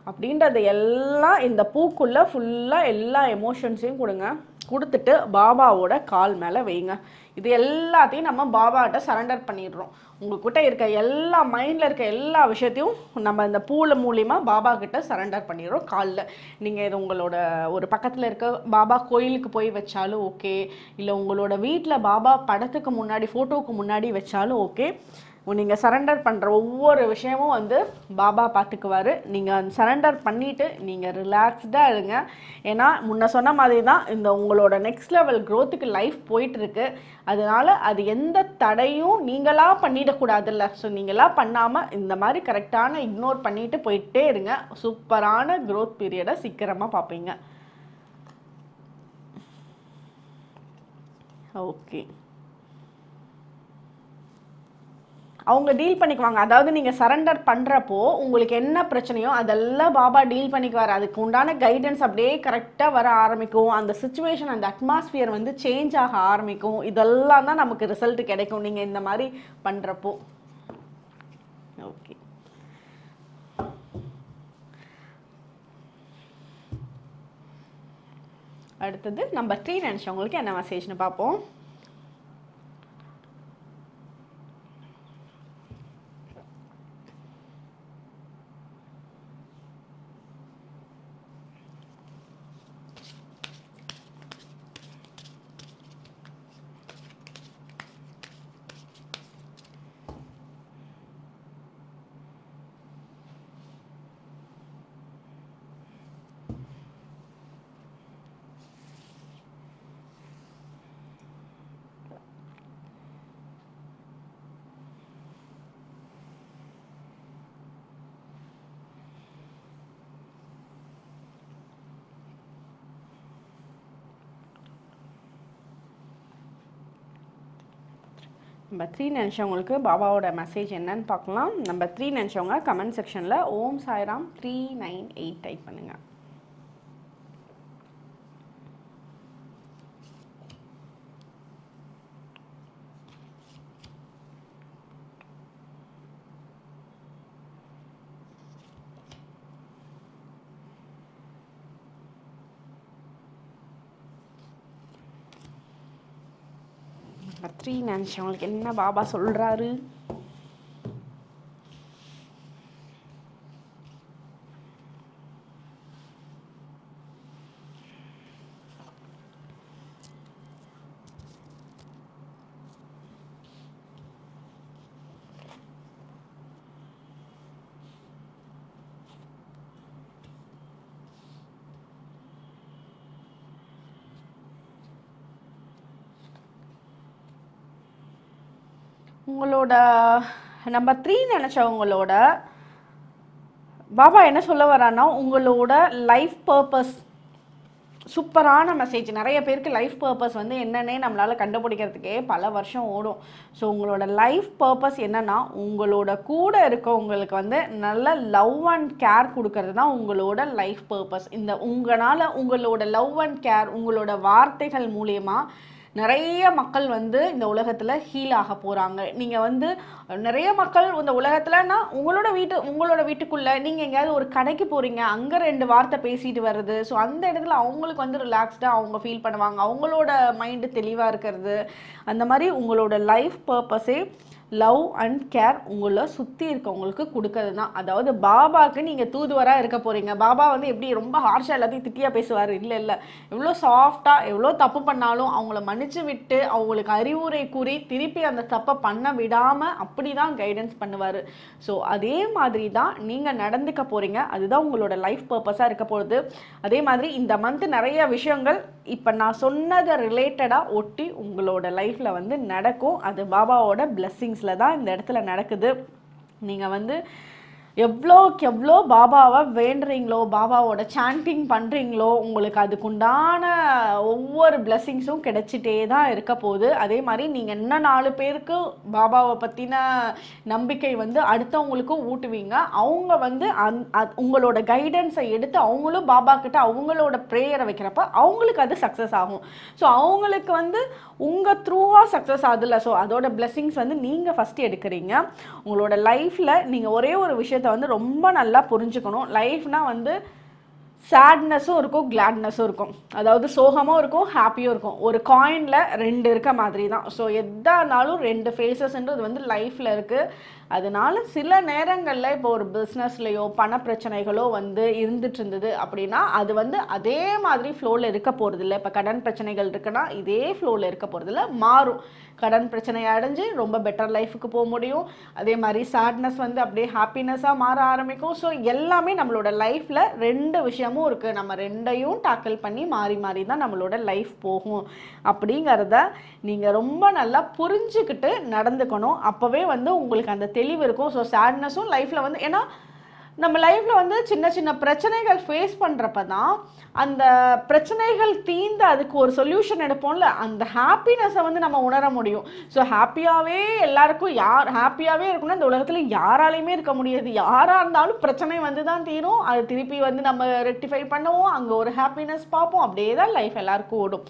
அப்படின்றத எல்லாம் இந்த பூக்குள்ளே ஃபுல்லாக எல்லா எமோஷன்ஸையும் கொடுங்க கொடுத்துட்டு பாபாவோட கால் மேலே வைங்க இது எல்லாத்தையும் நம்ம பாபாட்ட சரண்டர் பண்ணிடுறோம் உங்கள்கிட்ட இருக்க எல்லா மைண்டில் இருக்க எல்லா விஷயத்தையும் நம்ம இந்த பூவில் மூலிமா பாபா கிட்ட சரண்டர் பண்ணிடுறோம் காலில் நீங்கள் இது உங்களோட ஒரு பக்கத்தில் இருக்க பாபா கோயிலுக்கு போய் வச்சாலும் ஓகே இல்லை உங்களோட வீட்டில் பாபா படத்துக்கு முன்னாடி ஃபோட்டோவுக்கு முன்னாடி வச்சாலும் ஓகே நீங்கள் சரண்டர் பண்ணுற ஒவ்வொரு விஷயமும் வந்து பாபா பார்த்துக்குவார் நீங்கள் அந்த சரண்டர் பண்ணிவிட்டு நீங்கள் ரிலாக்ஸ்டாக இருங்க ஏன்னா முன்ன சொன்ன மாதிரி தான் இந்த உங்களோட நெக்ஸ்ட் லெவல் க்ரோத்துக்கு லைஃப் போயிட்டுருக்கு அதனால் அது எந்த தடையும் நீங்களாக பண்ணிடக்கூடாதுல்ல ஸோ நீங்களாக பண்ணாமல் இந்த மாதிரி கரெக்டான இக்னோர் பண்ணிவிட்டு போயிட்டே இருங்க சூப்பரான க்ரோத் பீரியடை சீக்கிரமாக பார்ப்பீங்க ஓகே அவங்க டீல் பண்ணிக்குவாங்க அதாவது நீங்கள் சரண்டர் பண்ணுறப்போ உங்களுக்கு என்ன பிரச்சனையோ அதெல்லாம் பாபா டீல் பண்ணிக்குவார் அதுக்கு உண்டான கைடன்ஸ் அப்படியே கரெக்டாக வர ஆரம்பிக்கும் அந்த சுச்சுவேஷன் அந்த அட்மாஸ்ஃபியர் வந்து சேஞ்ச் ஆக ஆரம்பிக்கும் இதெல்லாம் தான் நமக்கு ரிசல்ட் கிடைக்கும் நீங்கள் இந்த மாதிரி பண்ணுறப்போ ஓகே அடுத்தது நம்பர் த்ரீ நினச்சவங்களுக்கு என்ன மெசேஜ்னு பார்ப்போம் நம்ம த்ரீ நினச்சவங்களுக்கு பாபாவோட மெசேஜ் என்னன்னு பார்க்கலாம் நம்ம த்ரீ நினச்சவங்க கமெண்ட் செக்ஷனில் Om Sairam three nine eight type பண்ணுங்கள் ஸ்ரீ நினச்சேன் அவங்களுக்கு என்ன பாபா சொல்கிறாரு நம்மளோட நம்பர் த்ரீ நினச்சவங்களோட பாபா என்ன சொல்ல வரான்னா உங்களோட லைஃப் பர்பஸ் சூப்பரான மெசேஜ் நிறைய பேருக்கு லைஃப் பர்பஸ் வந்து என்னென்னே நம்மளால் கண்டுபிடிக்கிறதுக்கே பல வருஷம் ஓடும் ஸோ உங்களோட லைஃப் பர்பஸ் என்னென்னா உங்களோட கூட இருக்கவங்களுக்கு வந்து நல்ல லவ் அண்ட் கேர் கொடுக்கறது தான் உங்களோட லைஃப் பர்பஸ் இந்த உங்களால் உங்களோட லவ் அண்ட் கேர் உங்களோட வார்த்தைகள் மூலயமா நிறைய மக்கள் வந்து இந்த உலகத்தில் ஹீல் ஆக போகிறாங்க நீங்கள் வந்து நிறைய மக்கள் இந்த உலகத்தில்னா உங்களோட வீட்டு உங்களோட வீட்டுக்குள்ளே நீங்கள் எங்கேயாவது ஒரு கடைக்கு போகிறீங்க அங்கே ரெண்டு வார்த்தை பேசிட்டு வர்றது ஸோ அந்த இடத்துல அவங்களுக்கு வந்து ரிலாக்ஸ்டாக அவங்க ஃபீல் பண்ணுவாங்க அவங்களோட மைண்டு தெளிவாக இருக்கிறது அந்த மாதிரி உங்களோட லைஃப் பர்பஸே லவ் அண்ட் கேர் உங்களை சுற்றி இருக்கவங்களுக்கு கொடுக்கறது தான் அதாவது பாபாவுக்கு நீங்கள் தூதுவராக இருக்க போகிறீங்க பாபா வந்து எப்படி ரொம்ப ஹார்ஷாக எல்லாத்தையும் திட்டியாக பேசுவார் இல்லை இல்லை எவ்வளோ சாஃப்டாக எவ்வளோ தப்பு பண்ணாலும் அவங்கள மன்னிச்சு விட்டு அவங்களுக்கு அறிவுரை கூறி திருப்பி அந்த தப்பை பண்ண விடாமல் அப்படி தான் கைடன்ஸ் பண்ணுவார் ஸோ அதே மாதிரி தான் நீங்கள் நடந்துக்க போகிறீங்க அதுதான் உங்களோட லைஃப் பர்பஸாக இருக்க போகிறது அதே மாதிரி இந்த மந்த் நிறைய விஷயங்கள் இப்போ நான் சொன்னதை ரிலேட்டடாக ஒட்டி உங்களோட லைஃப்பில் வந்து நடக்கும் அது பாபாவோட பிளஸ்ஸிங்ஸ் ப்ராசஸில் தான் இந்த இடத்துல நடக்குது நீங்கள் வந்து எவ்வளோக்கு எவ்வளோ பாபாவை வேண்டுறீங்களோ பாபாவோட சாண்டிங் பண்ணுறீங்களோ உங்களுக்கு அதுக்குண்டான ஒவ்வொரு பிளெஸ்ஸிங்ஸும் கிடைச்சிட்டே தான் இருக்க போகுது அதே மாதிரி நீங்கள் என்ன நாலு பேருக்கு பாபாவை பற்றின நம்பிக்கை வந்து அடுத்தவங்களுக்கும் ஊட்டுவீங்க அவங்க வந்து அந் உங்களோட கைடன்ஸை எடுத்து அவங்களும் பாபா கிட்ட அவங்களோட ப்ரேயரை வைக்கிறப்ப அவங்களுக்கு அது சக்ஸஸ் ஆகும் ஸோ அவங்களுக்கு வந்து உங்கள் த்ரூவாக சக்ஸஸ் ஆகுதுல்ல ஸோ அதோட பிளெஸ்ஸிங்ஸ் வந்து நீங்கள் ஃபஸ்ட்டு எடுக்கிறீங்க உங்களோட லைஃப்பில் நீங்கள் ஒரே ஒரு விஷயத்தை வந்து ரொம்ப நல்லா புரிஞ்சுக்கணும் லைஃப்னால் வந்து சேட்னஸும் இருக்கும் கிளாட்னஸும் இருக்கும் அதாவது சோகமும் இருக்கும் ஹாப்பியும் இருக்கும் ஒரு காயினில் ரெண்டு இருக்க மாதிரி தான் ஸோ எதாக இருந்தாலும் ரெண்டு ஃபேஸஸ்ன்றது வந்து லைஃப்பில் இருக்குது அதனால சில நேரங்களில் இப்போ ஒரு பிஸ்னஸ்லையோ பண பிரச்சனைகளோ வந்து இருந்துட்டு இருந்தது அப்படின்னா அது வந்து அதே மாதிரி ஃப்ளோவில் இருக்க இல்லை இப்போ கடன் பிரச்சனைகள் இருக்குன்னா இதே ஃப்ளோவில் இருக்க இல்லை மாறும் கடன் பிரச்சனையை அடைஞ்சு ரொம்ப பெட்டர் லைஃபுக்கு போக முடியும் அதே மாதிரி சேட்னஸ் வந்து அப்படியே ஹாப்பினஸ்ஸாக மாற ஆரம்பிக்கும் ஸோ எல்லாமே நம்மளோட லைஃப்பில் ரெண்டு விஷயமும் இருக்குது நம்ம ரெண்டையும் டாக்கிள் பண்ணி மாறி மாறி தான் நம்மளோட லைஃப் போகும் அப்படிங்கிறத நீங்கள் ரொம்ப நல்லா புரிஞ்சுக்கிட்டு நடந்துக்கணும் அப்போவே வந்து உங்களுக்கு அந்த தெளிவு இருக்கும் ஸோ சேட்னஸும் லைஃப்பில் வந்து ஏன்னா நம்ம லைஃப்பில் வந்து சின்ன சின்ன பிரச்சனைகள் ஃபேஸ் பண்ணுறப்ப தான் அந்த பிரச்சனைகள் தீர்ந்து அதுக்கு ஒரு சொல்யூஷன் எடுப்போம்ல அந்த ஹாப்பினஸை வந்து நம்ம உணர முடியும் ஸோ ஹாப்பியாகவே எல்லாருக்கும் யார் ஹாப்பியாகவே இருக்கும்னா இந்த உலகத்தில் யாராலையுமே இருக்க முடியாது யாராக இருந்தாலும் பிரச்சனை வந்து தான் தீரும் அது திருப்பி வந்து நம்ம ரெக்டிஃபை பண்ணுவோம் அங்கே ஒரு ஹாப்பினஸ் பார்ப்போம் அப்படியே தான் லைஃப் எல்லாருக்கும் ஓடும்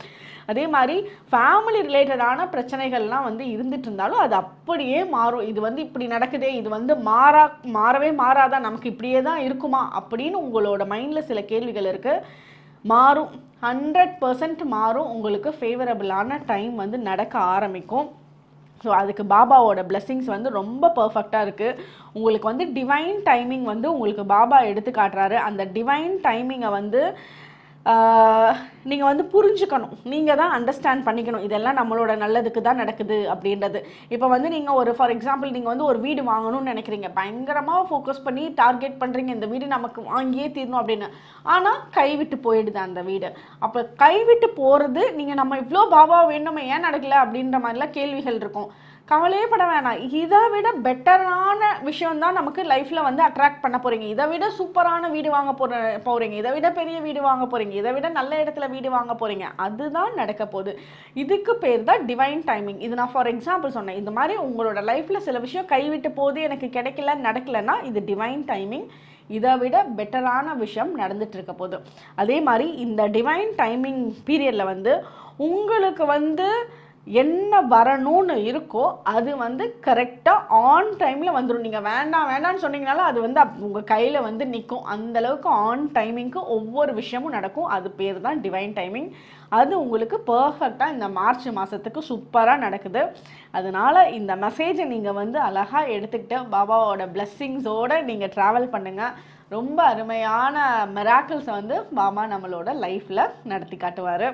அதே மாதிரி ஃபேமிலி ரிலேட்டடான பிரச்சனைகள்லாம் வந்து இருந்துட்டு இருந்தாலும் அது அப்படியே மாறும் இது வந்து இப்படி நடக்குதே இது வந்து மாறா மாறவே மாறாதா நமக்கு இப்படியே தான் இருக்குமா அப்படின்னு உங்களோட மைண்டில் சில கேள்விகள் இருக்குது மாறும் ஹண்ட்ரட் பர்சன்ட் மாறும் உங்களுக்கு ஃபேவரபிளான டைம் வந்து நடக்க ஆரம்பிக்கும் ஸோ அதுக்கு பாபாவோட பிளெஸ்ஸிங்ஸ் வந்து ரொம்ப பர்ஃபெக்டாக இருக்குது உங்களுக்கு வந்து டிவைன் டைமிங் வந்து உங்களுக்கு பாபா எடுத்து காட்டுறாரு அந்த டிவைன் டைமிங்கை வந்து நீங்கள் வந்து புரிஞ்சுக்கணும் நீங்கள் தான் அண்டர்ஸ்டாண்ட் பண்ணிக்கணும் இதெல்லாம் நம்மளோட நல்லதுக்கு தான் நடக்குது அப்படின்றது இப்போ வந்து நீங்கள் ஒரு ஃபார் எக்ஸாம்பிள் நீங்கள் வந்து ஒரு வீடு வாங்கணும்னு நினைக்கிறீங்க பயங்கரமாக ஃபோக்கஸ் பண்ணி டார்கெட் பண்ணுறீங்க இந்த வீடு நமக்கு வாங்கியே தீரணும் அப்படின்னு ஆனால் கைவிட்டு போயிடுது அந்த வீடு அப்போ கைவிட்டு போகிறது நீங்கள் நம்ம இவ்வளோ பாபா வேணும் ஏன் நடக்கலை அப்படின்ற மாதிரிலாம் கேள்விகள் இருக்கும் கவலையே பட வேணாம் இதை விட பெட்டரான விஷயம் தான் நமக்கு லைஃப்பில் வந்து அட்ராக்ட் பண்ண போகிறீங்க இதை விட சூப்பரான வீடு வாங்க போகிற போகிறீங்க இதை விட பெரிய வீடு வாங்க போகிறீங்க இதை விட நல்ல இடத்துல வீடு வாங்க போகிறீங்க அதுதான் நடக்க போகுது இதுக்கு பேர் தான் டிவைன் டைமிங் இது நான் ஃபார் எக்ஸாம்பிள் சொன்னேன் இந்த மாதிரி உங்களோட லைஃப்பில் சில விஷயம் கைவிட்டு போது எனக்கு கிடைக்கல நடக்கலைன்னா இது டிவைன் டைமிங் இதை விட பெட்டரான விஷயம் நடந்துட்டு இருக்க போதும் அதே மாதிரி இந்த டிவைன் டைமிங் பீரியடில் வந்து உங்களுக்கு வந்து என்ன வரணும்னு இருக்கோ அது வந்து கரெக்டாக ஆன் டைமில் வந்துடும் நீங்கள் வேண்டாம் வேண்டாம்னு சொன்னீங்கனால அது வந்து உங்கள் கையில் வந்து நிற்கும் அந்தளவுக்கு ஆன் டைமிங்க்கு ஒவ்வொரு விஷயமும் நடக்கும் அது பேர் தான் டிவைன் டைமிங் அது உங்களுக்கு பர்ஃபெக்டாக இந்த மார்ச் மாதத்துக்கு சூப்பராக நடக்குது அதனால் இந்த மெசேஜை நீங்கள் வந்து அழகாக எடுத்துக்கிட்டு பாபாவோட பிளெஸ்ஸிங்ஸோடு நீங்கள் ட்ராவல் பண்ணுங்கள் ரொம்ப அருமையான மெராக்கிள்ஸை வந்து பாபா நம்மளோட லைஃப்பில் நடத்தி காட்டுவார்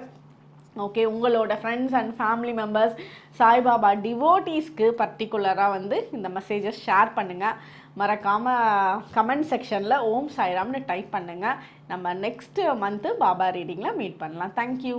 ஓகே உங்களோட friends and family members Saibaba டிவோட்டீஸ்க்கு பர்டிகுலராக வந்து இந்த மெசேஜஸ் ஷேர் பண்ணுங்கள் மறக்காமல் கமெண்ட் செக்ஷனில் ஓம் சாய்ராம்னு டைப் பண்ணுங்கள் நம்ம நெக்ஸ்ட்டு மந்த்து பாபா ரீடிங்கில் மீட் பண்ணலாம் தேங்க்யூ